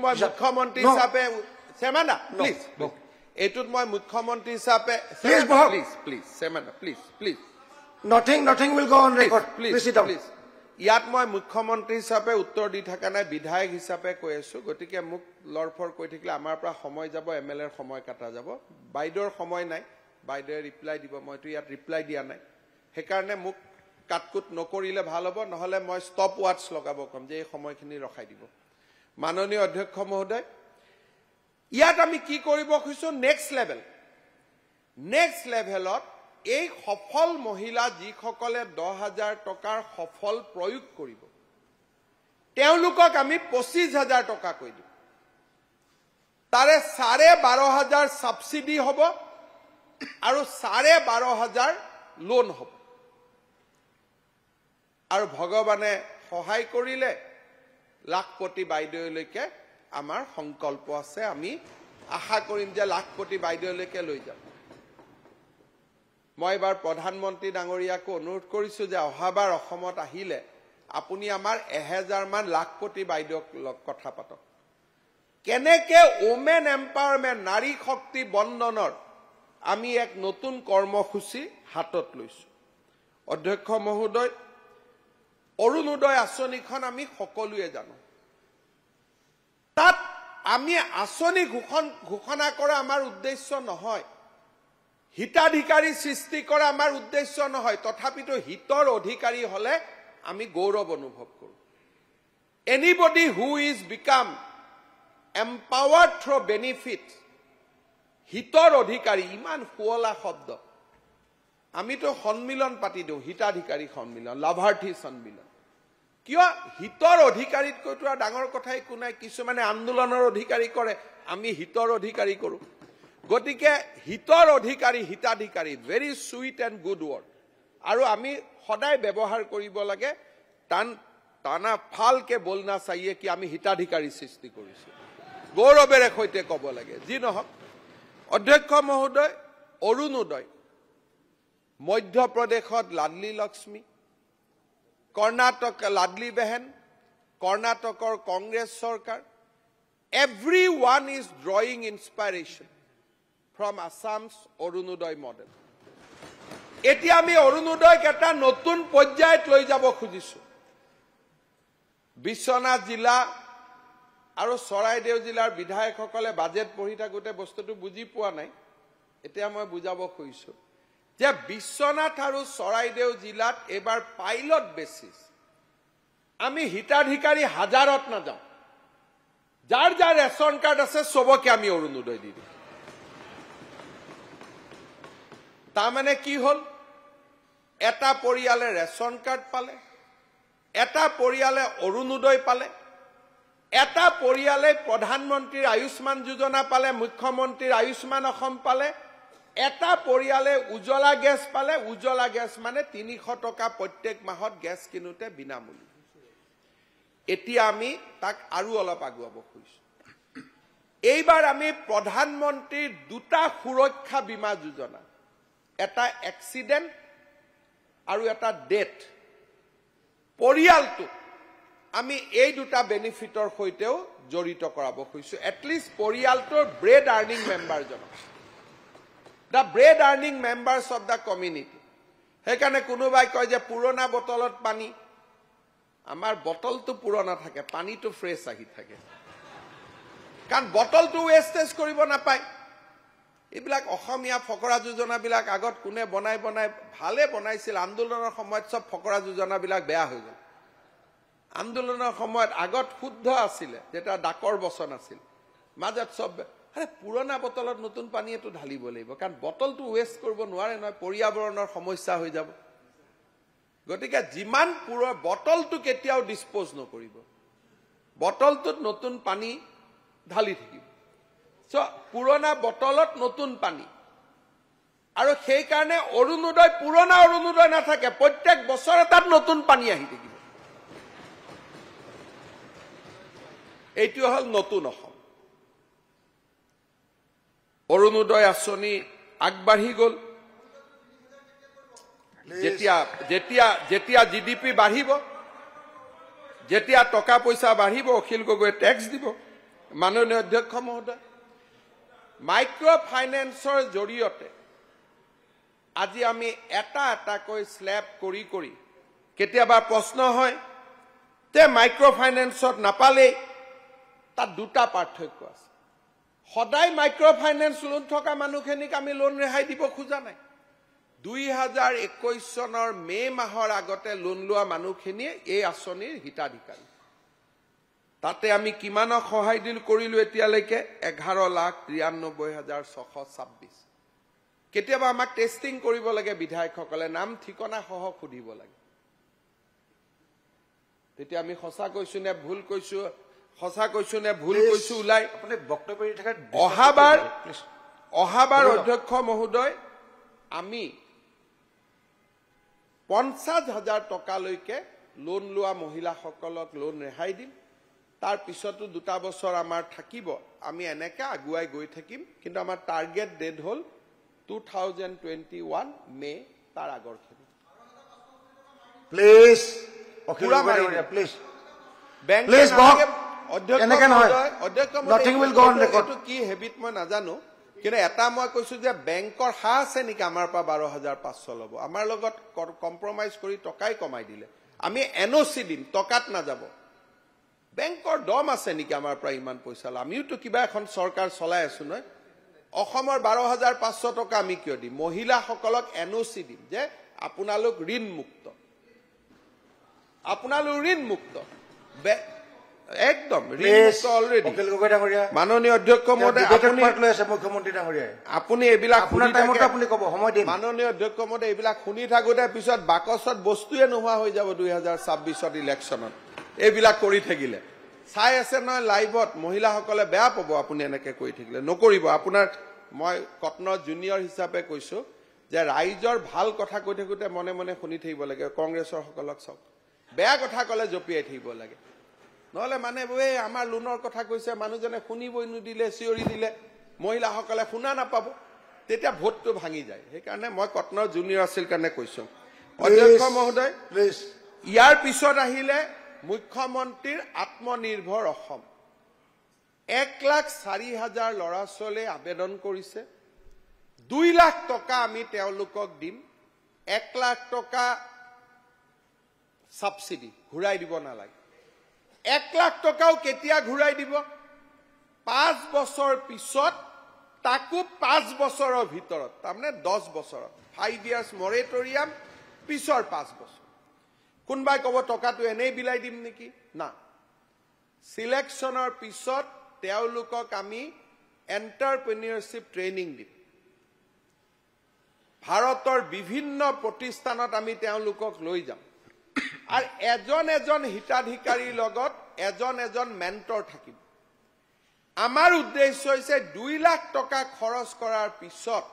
মই মুখ্যমন্ত্ৰী হিচাপে ইয়াত মই মুখ্যমন্ত্ৰী হিচাপে উত্তৰ দি থকা নাই বিধায়ক হিচাপে কৈ আছো গতিকে মোক লৰফৰ কৈ থাকিলে আমাৰ পৰা সময় যাব এম এল এৰ সময় কটা যাব বাইদেউৰ সময় নাই বাইদেৱে ৰিপ্লাই দিব মইতো ইয়াত ৰিপ্লাই দিয়া নাই সেইকাৰণে মোক কাটকুট নকৰিলে ভাল হ'ব নহ'লে মই ষ্টপ ৱাটচ লগাব ক'ম যে এই সময়খিনি ৰখাই দিব মাননীয় অধ্যক্ষ মহোদয় ইয়াত আমি কি কৰিব খুজিছোঁ নেক্সট লেভেল নেক্সট লেভেলত এই সফল মহিলা যিসকলে দহ হাজাৰ টকাৰ সফল প্ৰয়োগ কৰিব তেওঁলোকক আমি পঁচিছ হাজাৰ টকা কৈ দিম তাৰে চাৰে বাৰ হাজাৰ ছাবচিডি হ'ব আৰু চাৰে বাৰ হাজাৰ লোন হ'ব আৰু ভগৱানে সহায় কৰিলে লাখপতি বাইদেউলৈকে আমাৰ সংকল্প আছে আমি আশা কৰিম যে লাখপতি বাইদেউলৈকে লৈ যাম মই এবাৰ প্ৰধানমন্ত্ৰী ডাঙৰীয়াকো অনুৰোধ কৰিছো যে অহাবাৰ অসমত আহিলে আপুনি আমাৰ এহেজাৰমান লাখপতি বাইদেউক লগ কথা পাতক কেনেকে ওমেন এম্পাৱাৰমেণ্ট নাৰী শক্তি বন্দনৰ আমি এক নতুন কৰ্মসূচী হাতত লৈছো অধ্যক্ষ মহোদয় অৰুণোদয় আঁচনিখন আমি সকলোৱে জানো তাত আমি আঁচনি ঘোষণা কৰা আমাৰ উদ্দেশ্য নহয় হিতাধিকাৰী সৃষ্টি কৰা আমাৰ উদ্দেশ্য নহয় তথাপিতো হিতৰ অধিকাৰী হলে আমি গৌৰৱ অনুভৱ কৰোঁ anybody who is become empower through benefit হিতৰ অধিকাৰী ইমান শুৱলা শব্দ আমিতো সন্মিলন পাতি দিওঁ হিতাধিকাৰী সন্মিলন লাভাৰ্থী সন্মিলন কিয় হিতৰ অধিকাৰীতকৈতো আৰু ডাঙৰ কথা একো নাই কিছুমানে আন্দোলনৰ অধিকাৰী কৰে আমি হিতৰ অধিকাৰী কৰোঁ গতিকে হিতৰ অধিকাৰী হিতাধিকাৰী very sweet and good word আৰু আমি সদায় ব্যৱহাৰ কৰিব লাগে টান টানা ভালকে বলনা চাইয়ে কি আমি হিতাধিকাৰী সৃষ্টি কৰিছোঁ গৌৰৱেৰে সৈতে ক'ব লাগে যি নহওক অধ্যক্ষ মহোদয় অৰুণোদয় মধ্যপ্ৰদেশত লাডলী লক্ষ্মী কৰ্ণাটক লাডলি বেহেন কৰ্ণাটকৰ কংগ্ৰেছ চৰকাৰ everyone is drawing inspiration from Assam's Arunodoi model এতিয়া আমি অৰুণোদয়ক এটা নতুন পৰ্যায়ত লৈ যাব খুজিছোঁ বিশ্বনাথ জিলা আৰু চৰাইদেউ জিলাৰ বিধায়কসকলে বাজেট পঢ়ি থাকোঁতে বস্তুটো বুজি পোৱা নাই এতিয়া মই বুজাব খুজিছোঁ যে বিশ্বনাথ আৰু চৰাইদেউ জিলাত এইবাৰ পাইলট বেচিছ আমি হিতাধিকাৰী হাজাৰত নাযাওঁ যাৰ যাৰ ৰেচন কাৰ্ড আছে চবকে আমি অৰুণোদয় দি দিম তাৰমানে কি হ'ল এটা পৰিয়ালে ৰেচন কাৰ্ড পালে এটা পৰিয়ালে অৰুণোদয় পালে এটা পৰিয়ালে প্ৰধানমন্ত্ৰীৰ আয়ুষ্মান যোজনা পালে মুখ্যমন্ত্ৰীৰ আয়ুষ্মান অসম পালে এটা পৰিয়ালে উজ্বলা গেছ পালে উজ্বলা গেছ মানে তিনিশ টকা প্ৰত্যেক মাহত গেছ কিনোতে বিনামূলীয়া এতিয়া আমি তাক আৰু অলপ আগুৱাব খুজিছো এইবাৰ আমি প্ৰধানমন্ত্ৰীৰ দুটা সুৰক্ষা বীমা যোজনা এটা এক্সিডেণ্ট আৰু এটা ডেথ পৰিয়ালটো আমি এই দুটা বেনিফিটৰ সৈতেও জড়িত কৰাব খুজিছো এটলিষ্ট পৰিয়ালটোৰ ব্ৰেড আৰ্ণিং মেম্বাৰজনক the bread earning members of the community সেইকাৰণে কোনোবাই কয় যে পুৰণা বটলত পানী আমাৰ বটলটো পুৰণা থাকে পানীটো ফ্ৰেছ আহি থাকে কাৰণ বটলটো ৱেষ্টেজ কৰিব নাপায় এইবিলাক অসমীয়া ফকৰা যোজনাবিলাক আগত কোনে বনাই বনাই ভালে বনাইছিল আন্দোলনৰ সময়ত চব ফকৰা যোজনাবিলাক বেয়া হৈ গ'ল আন্দোলনৰ সময়ত আগত শুদ্ধ আছিলে যেতিয়া ডাকৰ বচন আছিল মাজত চব আৰে পুৰণা বটলত নতুন পানী এইটো ঢালিব লাগিব কাৰণ বটলটো ৱেষ্ট কৰিব নোৱাৰে নহয় পৰ্যাৱৰণৰ সমস্যা হৈ যাব গতিকে যিমান পুৰ বটলটো কেতিয়াও ডিছপ'জ নকৰিব বটলটোত নতুন পানী ঢালি থাকিব চ' পুৰণা বটলত নতুন পানী আৰু সেইকাৰণে অৰুণোদয় পুৰণা অৰুণোদয় নাথাকে প্ৰত্যেক বছৰে তাত নতুন পানী আহি থাকিব এইটো হ'ল নতুন অসম অৰুণোদয় আঁচনি আগবাঢ়ি গল যেতিয়া যেতিয়া যেতিয়া পি বাঢ়িব যেতিয়া টকা পইচা বাঢ়িব অখিল গগৈ টেক্স দিব মাননীয় অধ্যক্ষ মহোদয় মাইক্ৰ ফাইনেন্সৰ জৰিয়তে আজি আমি এটা এটাকৈ শ্লেব কৰি কৰি কেতিয়াবা প্ৰশ্ন হয় যে মাইক্ৰ ফাইনেন্সত নাপালেই তাত দুটা পাৰ্থক্য আছে সদায় মাইক্ৰ' ফাইনেন্স লোন থকা মানুহখিনিক আমি লোন ৰেহাই দিব খোজা নাই দুই হাজাৰ একৈশ চনৰ মে' মাহৰ আগতে লোন লোৱা মানুহখিনিয়ে এই আঁচনিৰ হিতাধিকাৰী তাতে আমি কিমানক সহায় দিল কৰিলোঁ এতিয়ালৈকে এঘাৰ লাখ তিৰান্নব্বৈ হাজাৰ ছশ ছাব্বিছ কেতিয়াবা আমাক টেষ্টিং কৰিব লাগে বিধায়কসকলে নাম ঠিকনাসহ সুধিব লাগে তেতিয়া আমি সঁচা কৈছো নে ভুল কৈছো সঁচা কৈছো নে ভুল কৈছো ওলাই অহাবাৰ অহাবাৰ অধ্যক্ষ মহোদয় আমি পঞ্চাছ হাজাৰ টকালৈকে লোন লোৱা মহিলাসকলক লোন ৰেহাই দিম তাৰ পিছতো দুটা বছৰ আমাৰ থাকিব আমি এনেকে আগুৱাই গৈ থাকিম কিন্তু আমাৰ টাৰ্গেট ডেট হল two thousand twenty one May তাৰ আগৰ খেতি নাজানো কিন্তু এটা মই কৈছো যে বেংকৰ হাঁহ আছে নেকি আমাৰ পৰা বাৰ হাজাৰ পাঁচশ লব আমাৰ লগত কম্প্ৰমাইজ কৰি টকাই কমাই দিলে আমি এন অ' চি দিম টকাত নাযাব বেংকৰ দম আছে নেকি আমাৰ পৰা ইমান পইচা লয় আমিওতো কিবা এখন চৰকাৰ চলাই আছো নহয় অসমৰ বাৰ হাজাৰ পাঁচশ টকা আমি কিয় দিম মহিলাসকলক এন অ' চি দিম যে আপোনালোক ঋণমুক্ত আপোনালোক ঋণমুক্ত একদম মাননীয় অধ্যক্ষ মহোদয় মাননীয় অধ্যক্ষ মহোদয় এইবিলাক শুনি থাকোতে পিছত বাকচত বস্তুৱে নোহোৱা হৈ যাব দুই হাজাৰ ছাব্বিছত ইলেকশ্যনত এইবিলাক কৰি থাকিলে চাই আছে নহয় লাইভত মহিলাসকলে বেয়া পাব আপুনি এনেকে কৰি থাকিলে নকৰিব আপোনাৰ মই কটন জুনিয়ৰ হিচাপে কৈছো যে ৰাইজৰ ভাল কথা কৈ থাকোতে মনে মনে শুনি থাকিব লাগে কংগ্ৰেছৰ সকলক চাওক বেয়া কথা কলে জঁপিয়াই থাকিব লাগে নহলে মানে এই আমাৰ লোনৰ কথা কৈছে মানুহজনে শুনিবই নিদিলে চিঞৰি দিলে মহিলাসকলে শুনা নাপাব তেতিয়া ভোটটো ভাঙি যায় সেইকাৰণে মই কটনৰ জুনিয়ৰ আছিল কাৰণে কৈছো অধ্যক্ষ মহোদয় ইয়াৰ পিছত আহিলে মুখ্যমন্ত্ৰীৰ আত্মনিৰ্ভৰ অসম এক লাখ চাৰি হাজাৰ ল'ৰা ছোৱালীয়ে আবেদন কৰিছে দুই লাখ টকা আমি তেওঁলোকক দিম এক লাখ টকা ছাবচিডি ঘূৰাই দিব নালাগে এক লাখ টকাও কেতিয়া ঘূৰাই দিব পাঁচ বছৰ পিছত তাকো পাঁচ বছৰৰ ভিতৰত তাৰমানে দহ বছৰত ফাইভ ইয়াৰ্ছ মৰেটৰিয়াম পিছৰ পাঁচ বছৰ কোনোবাই ক'ব টকাটো এনেই বিলাই দিম নেকি না ছিলেকশ্যনৰ পিছত তেওঁলোকক আমি এণ্টাৰপ্ৰেনিয়ৰশ্বিপ ট্ৰেইনিং দিম ভাৰতৰ বিভিন্ন প্ৰতিষ্ঠানত আমি তেওঁলোকক লৈ যাম আৰু এজন এজন হিতাধিকাৰীৰ লগত এজন এজন মেণ্টৰ থাকিব আমাৰ উদ্দেশ্য হৈছে দুই লাখ টকা খৰচ কৰাৰ পিছত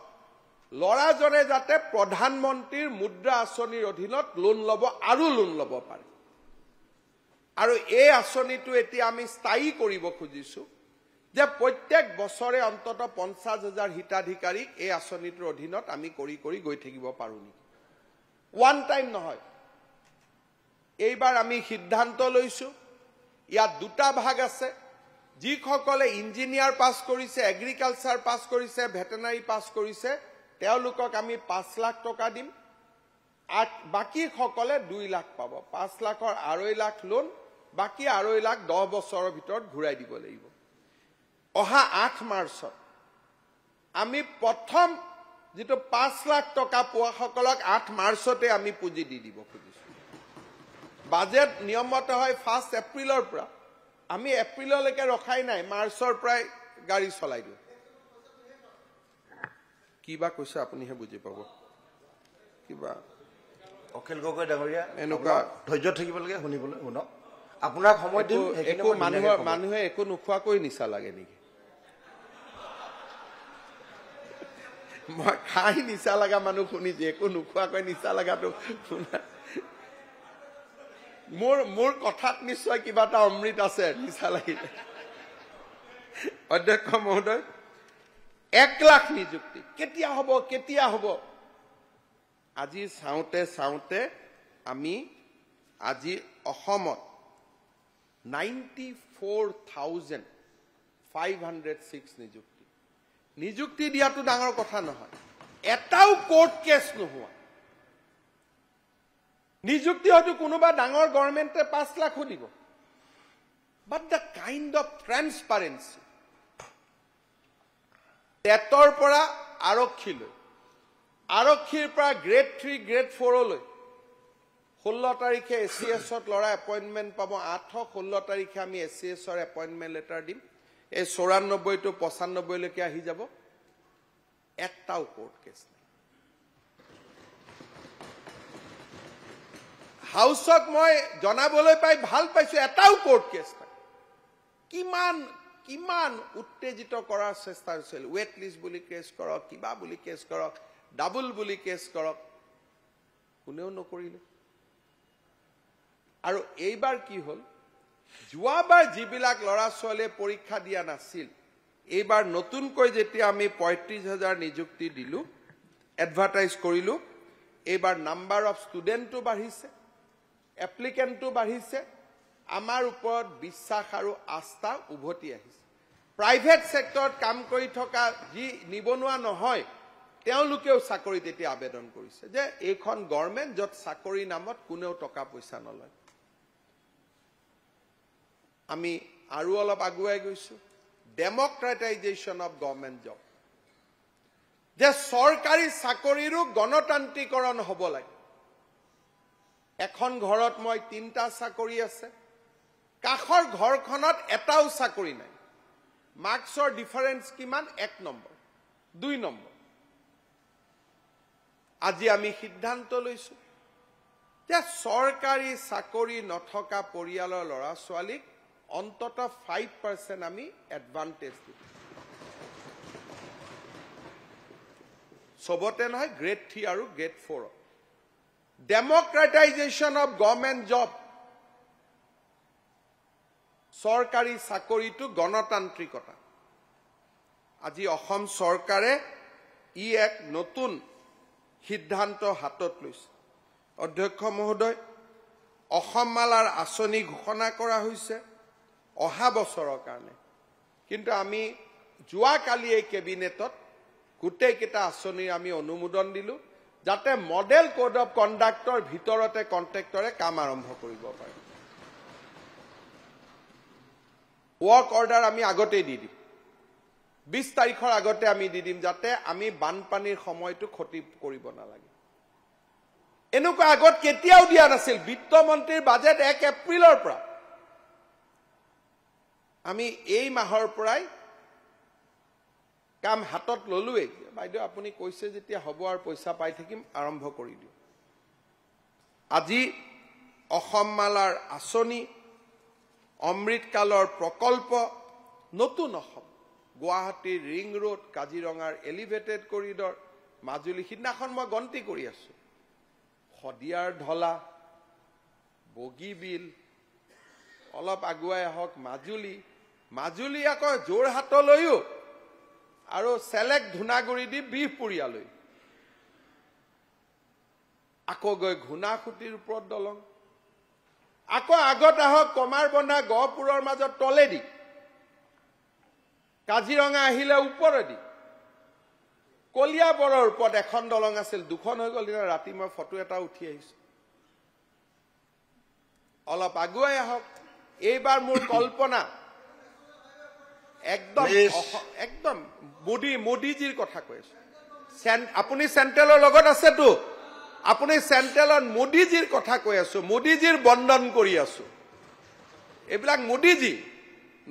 ল'ৰাজনে যাতে প্ৰধানমন্ত্ৰীৰ মুদ্ৰা আঁচনিৰ অধীনত লোন ল'ব আৰু লোন ল'ব পাৰে আৰু এই আঁচনিটো এতিয়া আমি স্থায়ী কৰিব খুজিছো যে প্ৰত্যেক বছৰে অন্তত পঞ্চাছ হাজাৰ হিতাধিকাৰীক এই আঁচনিটোৰ অধীনত আমি কৰি কৰি গৈ থাকিব পাৰো নেকি ওৱান টাইম নহয় এইবাৰ আমি সিদ্ধান্ত লৈছো ইয়াত দুটা ভাগ আছে যিসকলে ইঞ্জিনিয়াৰ পাছ কৰিছে এগ্ৰিকালচাৰ পাছ কৰিছে ভেটেনাৰী পাছ কৰিছে তেওঁলোকক আমি পাঁচ লাখ টকা দিম বাকীসকলে দুই লাখ পাব পাঁচ লাখৰ আঢ়ৈ লাখ লোন বাকী আঢ়ৈ লাখ দহ বছৰৰ ভিতৰত ঘূৰাই দিব লাগিব অহা আঠ মাৰ্চত আমি প্ৰথম যিটো পাঁচ লাখ টকা পোৱাসকলক আঠ মাৰ্চতে আমি পুঁজি দি দিব খুজিছোঁ বাজেট নিয়মত হয় ফাৰ্ষ্ট এপ্ৰিলৰ পৰা আমি এপ্ৰিললৈকে ৰখাই নাই মাৰ্চৰ পৰাই গাড়ী চলাই দিওঁ কিবা কৈছে আপুনিহে বুজি পাব কিবা অখিল গগৈ ডাঙৰীয়া এনেকুৱা ধৈৰ্য থাকিব লাগে শুনিবলৈ শুনক আপোনাক সময় দিওঁ একো মানুহৰ মানুহে একো নোখোৱাকৈ নিচা লাগে নেকি মই খাই নিচা লগা মানুহ শুনিছোঁ একো নোখোৱাকৈ নিচা লগাটো শুনা মোৰ মোৰ কথাত নিশ্চয় কিবা এটা অমৃত আছে নিচা লাগিলে অধ্যক্ষ মহোদয় এক লাখ নিযুক্তি কেতিয়া হব কেতিয়া হব আজি চাওঁতে চাওঁতে আমি আজি অসমত ninety four thousand five hundred six নিযুক্তি নিযুক্তি দিয়াটো ডাঙৰ কথা নহয় এটাও কোৰ্ট কেছ নোহোৱা নিযুক্তি হয়তো কোনোবা ডাঙৰ গভৰ্ণমেণ্টে পাঁচ লাখো দিব but the kind of transparency টেটৰ পৰা আৰক্ষীলৈ আৰক্ষীৰ পৰা গ্ৰেড থ্ৰী গ্ৰেড ফ'ৰলৈ ষোল্ল তাৰিখে এ চি এছত ল'ৰা এপইণ্টমেণ্ট পাব আঠ ষোল্ল তাৰিখে আমি এ চি এছৰ এপইণ্টমেণ্ট লেটাৰ দিম এই চৌৰান্নব্বৈটো পঁচানব্বৈলৈকে আহি যাব এটাও কোৰ্ট কেছ নাই হাউচক মই জনাবলৈ পাই ভাল পাইছোঁ এটাও কোৰ্ট কেছ নাই কিমান কিমান উত্তেজিত কৰাৰ চেষ্টা হৈছিল ৱেট লিষ্ট বুলি কেছ কৰক কিবা বুলি কেছ কৰক ডাবুল বুলি কেছ কৰক কোনেও নকৰিলে আৰু এইবাৰ কি হ'ল যোৱাবাৰ যিবিলাক ল'ৰা ছোৱালীয়ে পৰীক্ষা দিয়া নাছিল এইবাৰ নতুনকৈ যেতিয়া আমি পঁয়ত্ৰিছ হাজাৰ নিযুক্তি দিলোঁ এডভাৰটাইজ কৰিলোঁ এইবাৰ নাম্বাৰ অফ ষ্টুডেণ্টো বাঢ়িছে এপ্লিকেণ্টো বাঢ়িছে আমাৰ ওপৰত বিশ্বাস আৰু আস্থা উভতি আহিছে প্ৰাইভেট ছেক্টৰত কাম কৰি থকা যি নিবনুৱা নহয় তেওঁলোকেও চাকৰিত এতিয়া আবেদন কৰিছে যে এইখন গভৰ্ণমেণ্ট য'ত চাকৰিৰ নামত কোনেও টকা পইচা নলয় আমি আৰু অলপ আগুৱাই গৈছো ডেমক্ৰেটাইজেশ্যন অব গভৰ্ণমেণ্ট জব যে চৰকাৰী চাকৰিৰো গণতান্ত্ৰিকৰণ হ'ব লাগে এখন ঘৰত মই তিনিটা চাকৰি আছে কাষৰ ঘৰখনত এটাও চাকৰি নাই মাৰ্কছৰ ডিফাৰেঞ্চ কিমান এক নম্বৰ দুই নম্বৰ আজি আমি সিদ্ধান্ত লৈছোঁ যে চৰকাৰী চাকৰি নথকা পৰিয়ালৰ ল'ৰা ছোৱালীক অন্তত ফাইভ পাৰ্চেণ্ট আমি এডভান্টেজ দিম চবতে নহয় গ্ৰেড থ্ৰী আৰু গ্ৰেড ফ'ৰত ডেমক্ৰেটাইজেশ্যন অফ গভৰ্ণমেণ্ট জব চৰকাৰী চাকৰিটো গণতান্ত্ৰিকতা আজি অসম চৰকাৰে ই এক নতুন সিদ্ধান্ত হাতত লৈছে অধ্যক্ষ মহোদয় অসম মালাৰ আঁচনি ঘোষণা কৰা হৈছে অহা বছৰৰ কাৰণে কিন্তু আমি যোৱাকালি এই কেবিনেটত গোটেইকেইটা আঁচনিৰ আমি অনুমোদন দিলোঁ যাতে মডেল কোড অফ কণ্ডাক্টৰ ভিতৰতে কণ্ট্ৰেক্টৰে কাম আৰম্ভ কৰিব পাৰে ৱৰ্ক অৰ্ডাৰ আমি আগতেই দি দিম বিশ তাৰিখৰ আগতে আমি দি দিম যাতে আমি বানপানীৰ সময়টো ক্ষতি কৰিব নালাগে এনেকুৱা আগত কেতিয়াও দিয়া নাছিল বিত্তমন্ত্ৰীৰ বাজেট এক এপ্ৰিলৰ পৰা আমি এই মাহৰ পৰাই কাম হাতত ললোৱেই বাইদেউ আপুনি কৈছে যেতিয়া হ'ব আৰু পইচা পাই থাকিম আৰম্ভ কৰি দিওঁ আজি অসম মালাৰ আঁচনি অমৃত কালৰ প্ৰকল্প নতুন অসম গুৱাহাটীৰ ৰিং ৰোড কাজিৰঙাৰ এলিভেটেড কৰিডৰ মাজুলী সিদিনাখন মই গন্তি কৰি আছো শদিয়াৰ ঢলা বগীবিল অলপ আগুৱাই আহক মাজুলী মাজুলী আকৌ যোৰহাটলৈও আৰু চেলেক ঘুনাগুৰি দি বিহ পুৰিয়ালৈ আকৌ গৈ ঘুনা খুটিৰ ওপৰত দলং আকৌ আগত আহক কমাৰ বন্ধা গহপুৰৰ মাজত তলেদি কাজিৰঙা আহিলে ওপৰেদি কলিয়াবৰৰ ওপৰত এখন দলং আছিল দুখন হৈ গল ৰাতি মই ফটো এটা উঠি আহিছো অলপ আগুৱাই আহক এইবাৰ মোৰ কল্পনা একদম একদম মোদী মোদীজিৰ কথা কৈ আছো আপুনি চেণ্ট্ৰেলৰ লগত আছেতো আপুনি চেণ্ট্ৰেলত মোদীজিৰ কথা কৈ আছো মোদীজিৰ বন্দন কৰি আছো এইবিলাক মোদীজী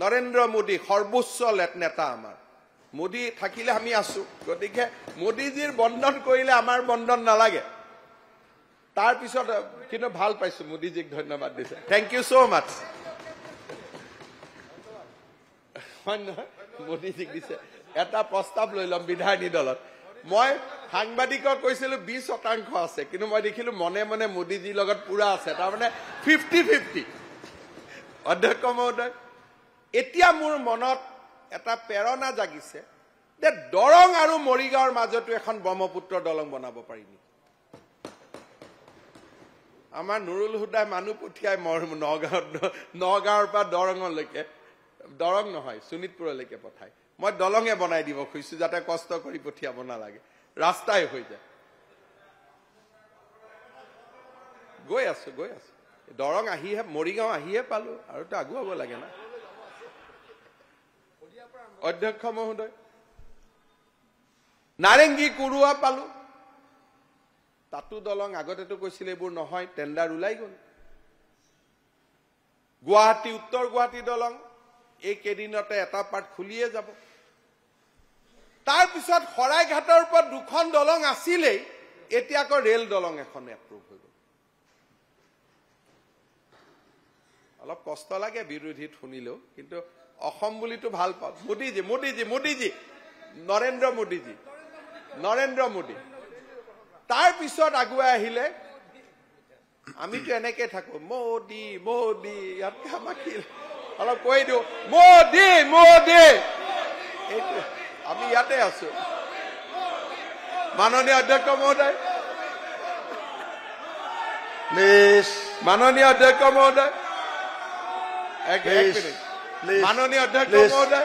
নৰেন্দ্ৰ মোদী সৰ্বোচ্চ নেতা আমাৰ মোদী থাকিলে আমি আছো গতিকে মোদীজীৰ বন্দন কৰিলে আমাৰ বন্দন নালাগে তাৰপিছত কিন্তু ভাল পাইছো মোদীজীক ধন্যবাদ দিছে থেংক ইউ চ' মাছ হয় নহয় মোদী জিকিছে এটা প্ৰস্তাৱ লৈ ল'ম বিধায়িনী দলত মই সাংবাদিকক কৈছিলো বিশ শতাংশ আছে কিন্তু মই দেখিলো মনে মনে মোদীজীৰ লগত পূৰা আছে তাৰমানে ফিফটি ফিফটি অধ্যক্ষ মহোদয় এতিয়া মোৰ মনত এটা প্ৰেৰণা জাগিছে যে দৰং আৰু মৰিগাঁৱৰ মাজতো এখন ব্ৰহ্মপুত্ৰ দলং বনাব পাৰি নেকি আমাৰ নুৰুল হুদাই মানুহ পঠিয়াই মই নগাঁৱত নগাঁৱৰ পৰা দৰঙলৈকে দৰং নহয় শোণিতপুৰলৈকে পঠায় মই দলঙে বনাই দিব খুজিছো যাতে কষ্ট কৰি পঠিয়াব নালাগে ৰাস্তাই হৈ যায় গৈ আছো গৈ আছো দৰং আহিহে মৰিগাঁও আহিহে পালো আৰুতো আগুৱাব লাগে না অধ্যক্ষ মহোদয় নাৰেংগী কোৰোৱা পালো তাতো দলং আগতেতো কৈছিলে এইবোৰ নহয় টেণ্ডাৰ ওলাই গল গুৱাহাটী উত্তৰ গুৱাহাটী দলং এই কেইদিনতে এটা পাৰ্ট খুলিয়ে যাব তাৰপিছত শৰাইঘাটৰ ওপৰত দুখন দলং আছিলেই এতিয়া আকৌ ৰেল দলং এখন এপ্ৰুভ হৈ গ'ল অলপ কষ্ট লাগে বিৰোধীত শুনিলেও কিন্তু অসম বুলিতো ভাল পাওঁ মোদীজী মোদীজী মোদীজী নৰেন্দ্ৰ মোদীজী নৰেন্দ্ৰ মোদী তাৰপিছত আগুৱাই আহিলে আমিতো এনেকে থাকো মোদী মোদী ইয়াতকে আমাক কি লাগে অলপ কৈ দিওঁ মোদী মোদী এইটো আমি ইয়াতে আছো মাননীয় অধ্যক্ষ মহোদয় প্লিজ মাননীয় অধ্যক্ষ মহোদয় মাননীয় অধ্যক্ষ মহোদয়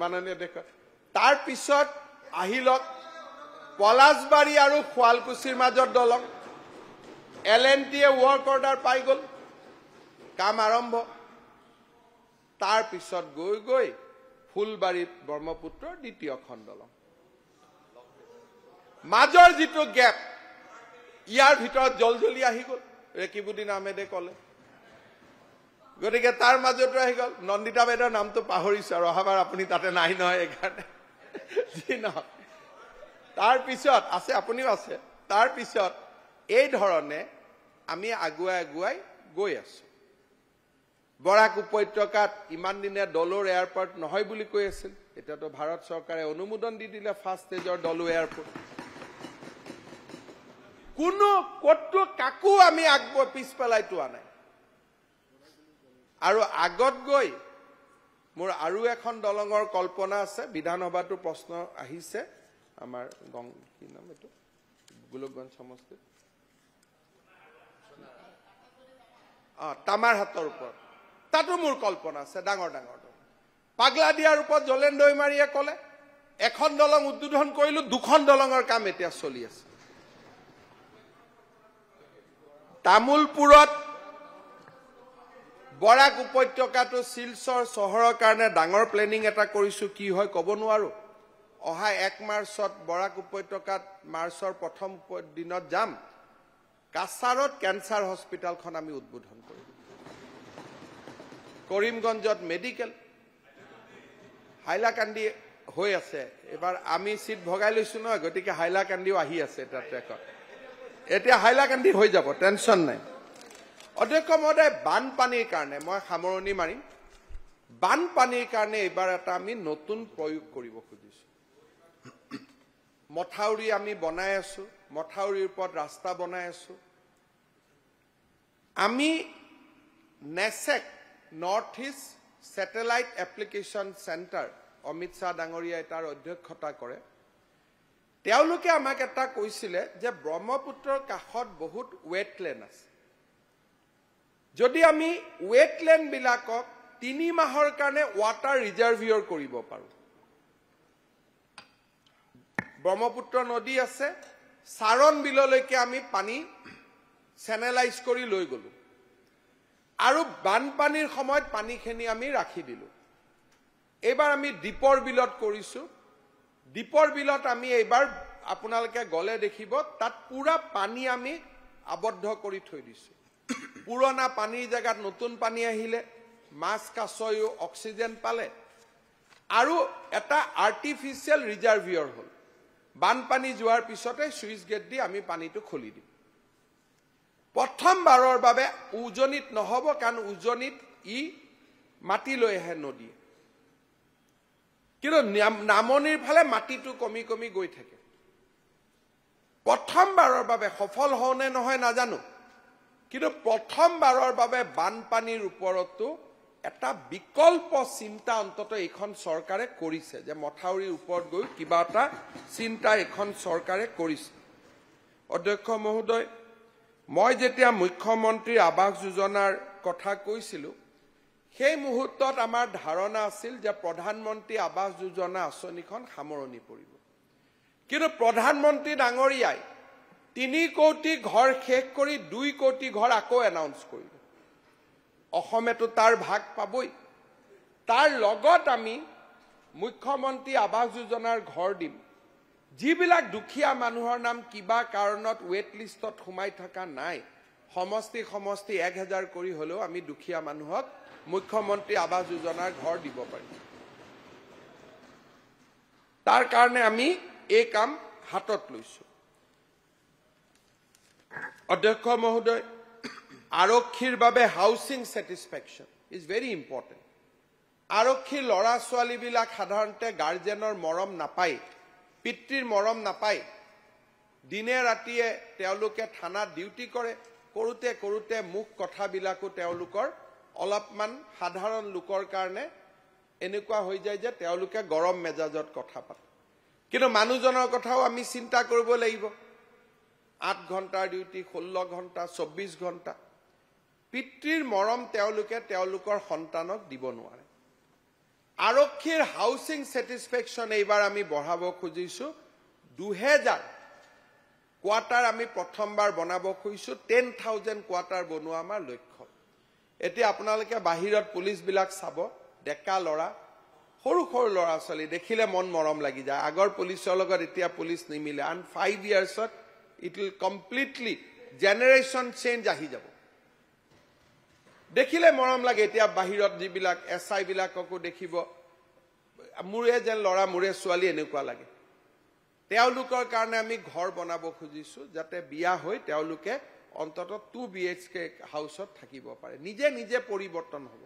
মাননীয় অধ্যক্ষ তাৰপিছত আহিলক পলাশবাৰী আৰু শুৱালকুছিৰ মাজত দলং এল এন টিয়ে ৱৰ্ক অৰ্ডাৰ পাই গ'ল কাম আৰম্ভ তাৰ পিছত গৈ গৈ ফুলবাৰীত ব্ৰহ্মপুত্ৰৰ দ্বিতীয় খণ্ডলম মাজৰ যিটো গেপ ইয়াৰ ভিতৰত জল জলজলি আহি গল ৰেকিবুদ্দিন আহমেদে কলে গতিকে তাৰ মাজতো আহি গল নন্দিতা বাইদেউৰ নামটো পাহৰিছো আৰু অহাবাৰ আপুনি তাতে নাই নহয় এইকাৰণে যি নহয় তাৰপিছত আছে আপুনিও আছে তাৰ পিছত এই ধৰণে আমি আগুৱাই আগুৱাই গৈ আছো বৰাক উপত্যকাত ইমান দিনে দলৰ এয়াৰপৰ্ট নহয় বুলি কৈ আছিল এতিয়াতো ভাৰত চৰকাৰে অনুমোদন দি দিলে ফাৰ্ষ্ট ষ্টেজৰ দলো এয়াৰপৰ্ট কোনো কতো কাকো আমি আগ পিছ পেলাই তোৱা নাই আৰু আগত গৈ মোৰ আৰু এখন দলঙৰ কল্পনা আছে বিধানসভাটো প্ৰশ্ন আহিছে আমাৰ গং কি নাম এইটো গোলকগঞ্জ সমষ্টিত অঁ তামাৰ হাতৰ ওপৰত তাতো মোৰ কল্পনা আছে ডাঙৰ ডাঙৰ দলং পাগলা দিয়াৰ ওপৰত জলেন দৈমাৰীয়ে কলে এখন দলং উদ্বোধন কৰিলো দুখন দলঙৰ কাম এতিয়া চলি আছে তামোলপুৰত বৰাক উপত্যকাটো শিলচৰ চহৰৰ কাৰণে ডাঙৰ প্লেনিং এটা কৰিছো কি হয় কব নোৱাৰো অহা এক মাৰ্চত বৰাক উপত্যকাত মাৰ্চৰ প্ৰথম দিনত যাম কাছাৰত কেঞ্চাৰ হস্পিটেলখন আমি উদ্বোধন কৰিম করিমগঞ্জত মেডিকেল হাইলাকান্দি হয়ে আছে এবার আমি সিট ভগাই লৈছো নয় গতি হাইলাকান্দিও আহি আছে এটা ট্রেকত এটা হাইলাকান্দি হয়ে যাব টেনশন নাই অধ্যক্ষ মহোদয় বানপানীর কারণে মই সামরণি মারিম বানপানীর কারণে এবার এটা আমি নতুন প্রয়োগ করব খুঁজি মথাউরি আমি বনায় আছো মথাউরির ওপর রাস্তা বনায় আছো আমি NESAC North East satellite application centre Amit Shah ডাঙৰীয়াই তাৰ অধ্যক্ষতা কৰে তেওঁলোকে আমাক এটা কৈছিলে যে ব্ৰহ্মপুত্ৰৰ কাষত বহুত ৱেটলেণ্ড আছে যদি আমি ৱেটলেণ্ডবিলাকক তিনি মাহৰ কাৰণে ৱাটাৰ ৰিজাৰ্ভিয়ৰ কৰিব পাৰোঁ ব্ৰহ্মপুত্ৰ নদী আছে চাৰণ বিললৈকে আমি পানী চেনেলাইজ কৰি লৈ গ'লোঁ আৰু বানপানীৰ সময়ত পানীখিনি আমি ৰাখি দিলোঁ এইবাৰ আমি দীপৰ বিলত কৰিছোঁ দীপৰ বিলত আমি এইবাৰ আপোনালোকে গ'লে দেখিব তাত পূৰা পানী আমি আবদ্ধ কৰি থৈ দিছোঁ পুৰণা পানীৰ জেগাত নতুন পানী আহিলে মাছ কাছয়ো অক্সিজেন পালে আৰু এটা আৰ্টিফিচিয়েল ৰিজাৰ্ভিয়ৰ হ'ল বানপানী যোৱাৰ পিছতে চুইচ গেট দি আমি পানীটো খুলি দিওঁ প্ৰথমবাৰৰ বাবে উজনিত নহ'ব কাৰণ উজনিত ই মাটি লৈ আহে নদী কিন্তু নামনিৰ ফালে মাটিটো কমি কমি গৈ থাকে প্ৰথমবাৰৰ বাবে সফল হওঁনে নহয় নাজানো কিন্তু প্ৰথমবাৰৰ বাবে বানপানীৰ ওপৰতো এটা বিকল্প চিন্তা অন্ততঃ এইখন চৰকাৰে কৰিছে যে মথাউৰিৰ ওপৰত গৈ কিবা এটা চিন্তা এইখন চৰকাৰে কৰিছে অধ্যক্ষ মহোদয় মই যেতিয়া মুখ্যমন্ত্ৰী আৱাস যোজনাৰ কথা কৈছিলোঁ সেই মুহূৰ্তত আমাৰ ধাৰণা আছিল যে প্ৰধানমন্ত্ৰী আৱাস যোজনা আঁচনিখন সামৰণি পৰিব কিন্তু প্ৰধানমন্ত্ৰী ডাঙৰীয়াই তিনি কোটি ঘৰ শেষ কৰি দুই কোটি ঘৰ আকৌ এনাউন্স কৰিব অসমেতো তাৰ ভাগ পাবই তাৰ লগত আমি মুখ্যমন্ত্ৰী আৱাস যোজনাৰ ঘৰ দিম যিবিলাক দুখীয়া মানুহৰ নাম কিবা কাৰণত ৱেট লিষ্টত সোমাই থকা নাই সমষ্টি সমষ্টি এক হেজাৰ কৰি হ'লেও আমি দুখীয়া মানুহক মুখ্যমন্ত্ৰী আৱাস যোজনাৰ ঘৰ দিব পাৰিম তাৰ কাৰণে আমি এই কাম হাতত লৈছো অধ্যক্ষ মহোদয় আৰক্ষীৰ বাবে housing satisfaction is very important আৰক্ষীৰ ল'ৰা ছোৱালীবিলাক সাধাৰণতে গাৰ্জেনৰ মৰম নাপায় পিতৃৰ মৰম নাপায় দিনে ৰাতিয়ে তেওঁলোকে থানাত ডিউটি কৰে কৰোঁতে কৰোঁতে মুখ কথাবিলাকো তেওঁলোকৰ অলপমান সাধাৰণ লোকৰ কাৰণে এনেকুৱা হৈ যায় যে তেওঁলোকে গৰম মেজাজত কথা পাতে কিন্তু মানুহজনৰ কথাও আমি চিন্তা কৰিব লাগিব আঠ ঘণ্টাৰ ডিউটি ষোল্ল ঘণ্টা চৌব্বিছ ঘণ্টা পিতৃৰ মৰম তেওঁলোকে তেওঁলোকৰ সন্তানক দিব নোৱাৰে আৰক্ষীৰ হাউচিং ছেটিছফেকশ্যন এইবাৰ আমি বঢ়াব খুজিছোঁ দুহেজাৰ কোৱাৰ্টাৰ আমি প্ৰথমবাৰ বনাব খুজিছোঁ টেন থাউজেণ্ড কোৱাৰ্টাৰ বনোৱা আমাৰ লক্ষ্য এতিয়া আপোনালোকে বাহিৰত পুলিচবিলাক চাব ডেকা ল'ৰা সৰু সৰু ল'ৰা ছোৱালী দেখিলে মন মৰম লাগি যায় আগৰ পুলিচৰ লগত এতিয়া পুলিচ নিমিলে আন ফাইভ ইয়াৰ্ছত it will completely generation change আহি যাব দেখিলে মৰম লাগে এতিয়া বাহিৰত যিবিলাক এছ আই বিলাককো দেখিব মোৰে যেন ল'ৰা মোৰে ছোৱালী এনেকুৱা লাগে তেওঁলোকৰ কাৰণে আমি ঘৰ বনাব খুজিছোঁ যাতে বিয়া হৈ তেওঁলোকে অন্ততঃ টু বি এইচ কে হাউচত থাকিব পাৰে নিজে নিজে পৰিৱৰ্তন হ'ব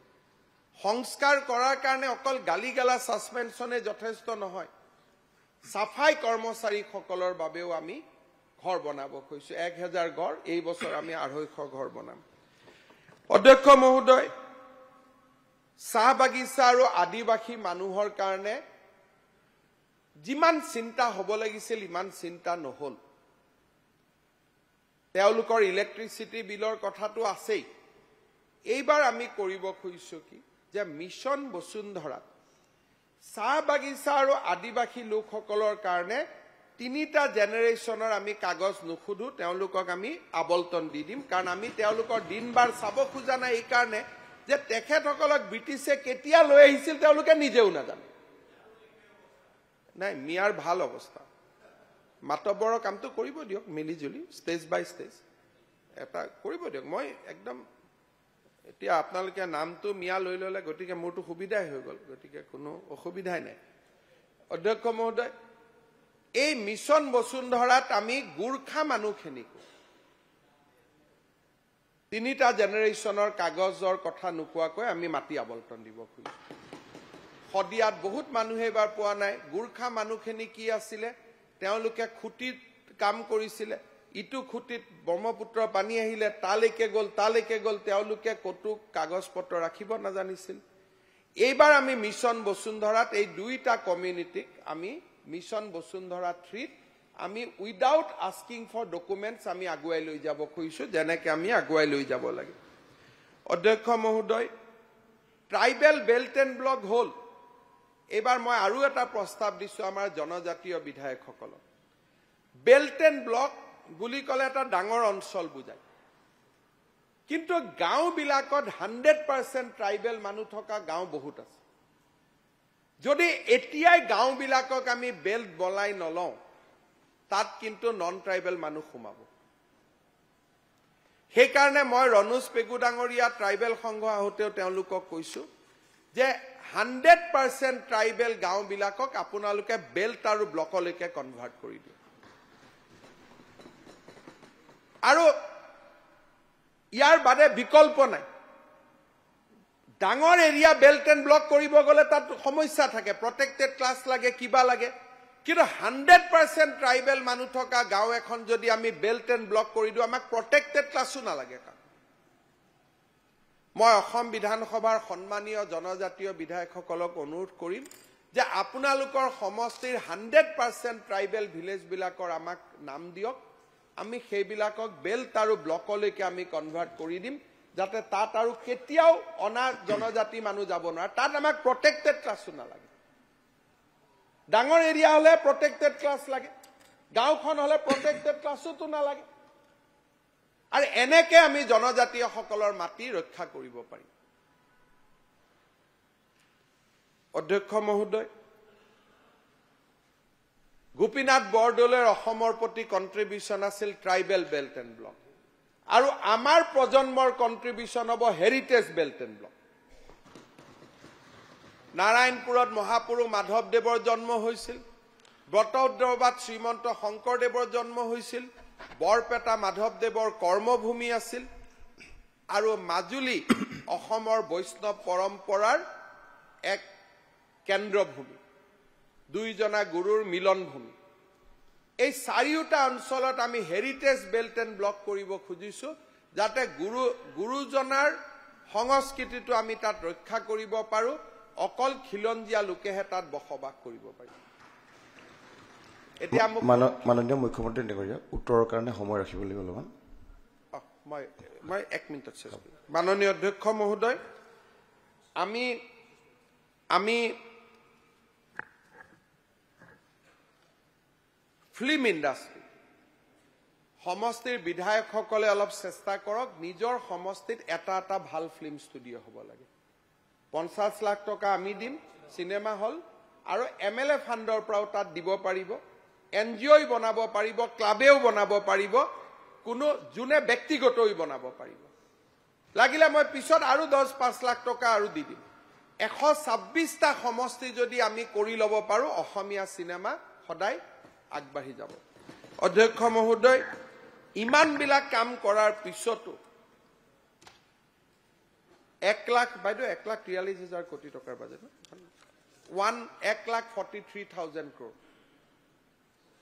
সংস্কাৰ কৰাৰ কাৰণে অকল গালি গালা ছাছপেনশ্যনে যথেষ্ট নহয় চাফাই কৰ্মচাৰীসকলৰ বাবেও আমি ঘৰ বনাব খুজিছোঁ এক হেজাৰ ঘৰ এই বছৰ আমি আঢ়ৈশ ঘৰ বনাম অধ্যক্ষ মহোদয় চাহ বাগিচা আৰু আদিবাসী মানুহৰ কাৰণে যিমান চিন্তা হ'ব লাগিছিল ইমান চিন্তা নহ'ল তেওঁলোকৰ ইলেক্ট্ৰিচিটি বিলৰ কথাটো আছেই এইবাৰ আমি কৰিব খুজিছো কি যে মিছন বসুন্ধৰাত চাহ বাগিচা আৰু আদিবাসী লোকসকলৰ কাৰণে তিনিটা জেনেৰেশ্যনৰ আমি কাগজ নুসুধো তেওঁলোকক আমি আৱলন দি দিম কাৰণ আমি তেওঁলোকৰ দিন বাৰ চাব খোজা নাই এইকাৰণে যে তেখেতসকলক ব্ৰিটিছে কেতিয়া লৈ আহিছিল তেওঁলোকে নিজেও নাজানে নাই মিয়াৰ ভাল অৱস্থা মাতবৰৰ কামটো কৰিব দিয়ক মিলিজুলি ষ্টেজ বাই ষ্টেজ এটা কৰিব দিয়ক মই একদম এতিয়া আপোনালোকে নামটো মিয়া লৈ ল'লে গতিকে মোৰতো সুবিধাই হৈ গ'ল গতিকে কোনো অসুবিধাই নাই অধ্যক্ষ মহোদয় এই মিছন বসুন্ধৰাত আমি গোৰ্খা মানুহখিনিকো তিনিটা জেনেৰেশ্যনৰ কাগজৰ কথা নোকোৱাকৈ আমি মাটি আৱৰ্তন দিব খুজিছোঁ শদিয়াত বহুত মানুহে এইবাৰ পোৱা নাই গোৰ্খা মানুহখিনি কি আছিলে তেওঁলোকে খুটিত কাম কৰিছিলে ইটো খুটিত ব্ৰহ্মপুত্ৰ পানী আহিলে তালৈকে গ'ল তালৈকে গ'ল তেওঁলোকে ক'তো কাগজ পত্ৰ ৰাখিব নাজানিছিল এইবাৰ আমি মিছন বসুন্ধৰাত এই দুইটা কমিউনিটিক আমি মিশন বসুন্ধৰা থ্ৰীত আমি উইদাউট আস্কিং ফৰ ডকুমেণ্টছ আমি আগুৱাই লৈ যাব খুজিছোঁ যেনেকৈ আমি আগুৱাই লৈ যাব লাগে অধ্যক্ষ মহোদয় ট্ৰাইবেল বেল্ট এণ্ড ব্লক হ'ল এইবাৰ মই আৰু এটা প্ৰস্তাৱ দিছো আমাৰ জনজাতীয় বিধায়কসকলক বেল্ট এণ্ড ব্লক বুলি ক'লে এটা ডাঙৰ অঞ্চল বুজায় কিন্তু গাঁওবিলাকত হাণ্ড্ৰেড পাৰ্চেণ্ট ট্ৰাইবেল মানুহ থকা গাঁও বহুত আছে যদি এতিয়াই গাঁওবিলাকক আমি বেল্ট বলাই নলওঁ তাত কিন্তু নন ট্ৰাইবেল মানুহ সোমাব সেইকাৰণে মই ৰণোজ পেগু ডাঙৰীয়া ট্ৰাইবেল সংঘ আহোঁতেও তেওঁলোকক কৈছোঁ যে হাণ্ড্ৰেড পাৰ্চেণ্ট ট্ৰাইবেল গাঁওবিলাকক আপোনালোকে বেল্ট আৰু ব্লকলৈকে কনভাৰ্ট কৰি দিয়ে আৰু ইয়াৰ বাদে বিকল্প নাই ডাঙৰ এৰিয়া বেল্ট এণ্ড ব্লক কৰিব গ'লে তাত সমস্যা থাকে প্ৰটেক্টেড ক্লাছ লাগে কিবা লাগে কিন্তু হাণ্ড্ৰেড পাৰ্চেণ্ট ট্ৰাইবেল মানুহ থকা গাঁও এখন যদি আমি বেল্ট এণ্ড ব্লক কৰি দিওঁ আমাক প্ৰটেক্টেড ক্লাছো নালাগে মই অসম বিধানসভাৰ সন্মানীয় জনজাতীয় বিধায়কসকলক অনুৰোধ কৰিম যে আপোনালোকৰ সমষ্টিৰ হাণ্ড্ৰেড পাৰ্চেণ্ট ট্ৰাইবেল ভিলেজবিলাকৰ আমাক নাম দিয়ক আমি সেইবিলাকক বেল্ট আৰু ব্লকলৈকে আমি কনভাৰ্ট কৰি দিম যাতে তাত আৰু কেতিয়াও অনা জনজাতি মানুহ যাব নোৱাৰে তাত আমাক প্ৰটেক্টেড ক্লাছো নালাগে ডাঙৰ এৰিয়া হলে প্ৰটেক্টেড ক্লাছ লাগে গাঁওখন হলে প্ৰটেক্টেড ক্লাছোতো নালাগে আৰু এনেকে আমি জনজাতীয়সকলৰ মাটি ৰক্ষা কৰিব পাৰিম অধ্যক্ষ মহোদয় গোপীনাথ বৰদলৈৰ অসমৰ প্ৰতি কণ্ট্ৰিবিউচন আছিল ট্ৰাইবেল বেল্ট এণ্ড ব্লক আৰু আমাৰ প্ৰজন্মৰ কণ্ট্ৰিবিউচন হ'ব হেৰিটেজ বেল্ট এণ্ড ব্লক নাৰায়ণপুৰত মহাপুৰুষ মাধৱদেৱৰ জন্ম হৈছিল ব্ৰতদ্ৰবাত শ্ৰীমন্ত শংকৰদেৱৰ জন্ম হৈছিল বৰপেটা মাধৱদেৱৰ কৰ্মভূমি আছিল আৰু মাজুলী অসমৰ বৈষ্ণৱ পৰম্পৰাৰ এক কেন্দ্ৰভূমি দুইজনা গুৰুৰ মিলনভূমি এই চাৰিওটা অঞ্চলত আমি হেৰিটেজ বেল্ট এণ্ড ব্লক কৰিব খুজিছো যাতে গুৰু গুৰুজনাৰ সংস্কৃতিটো আমি তাত ৰক্ষা কৰিব পাৰোঁ অকল খিলঞ্জীয়া লোকেহে তাত বসবাস কৰিব পাৰিব এতিয়া মাননীয় মুখ্যমন্ত্ৰী ডেগৰীয়া উত্তৰৰ কাৰণে সময় ৰাখিব লাগিব অলপমান এক মিনিটত মাননীয় অধ্যক্ষ মহোদয় আমি আমি ফিল্ম ইণ্ডাষ্ট্ৰী সমষ্টিৰ বিধায়কসকলে অলপ চেষ্টা কৰক নিজৰ সমষ্টিত এটা এটা ভাল ফিল্ম ষ্টুডিঅ' হ'ব লাগে পঞ্চাছ লাখ টকা আমি দিম চিনেমা হল আৰু এম এল এ ফাণ্ডৰ পৰাও তাত দিব পাৰিব এন জি অ'ই বনাব পাৰিব ক্লাবেও বনাব পাৰিব কোনো যোনে ব্যক্তিগতই বনাব পাৰিব লাগিলে মই পিছত আৰু দহ পাঁচ লাখ টকা আৰু দি দিম এশ ছাব্বিছটা সমষ্টি যদি আমি কৰি ল'ব পাৰোঁ অসমীয়া চিনেমা সদায় আগবাঢ়ি যাব অধ্যক্ষ মহোদয় ইমানবিলাক কাম কৰাৰ পিছতো এক লাখ বাইদেউ এক লাখ তিয়াল্লিছ হাজাৰ কোটি টকাৰ বাজেট ওয়ান এক lakh forty three thousand crore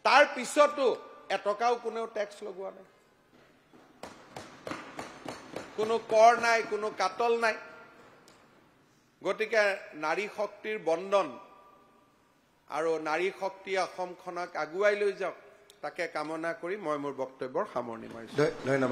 তাৰ পিছতো এটকাও কোনেও টেক্স লগোৱা নাই কোনো কৰ নাই কোনো কাতল নাই গতিকে নাৰী শক্তিৰ বন্দন আৰু নাৰী শক্তি অসমখনক আগুৱাই লৈ যাওক তাকে কামনা কৰি মই মোৰ বক্তব্যৰ সামৰণি মাৰিছো ধন্যবাদ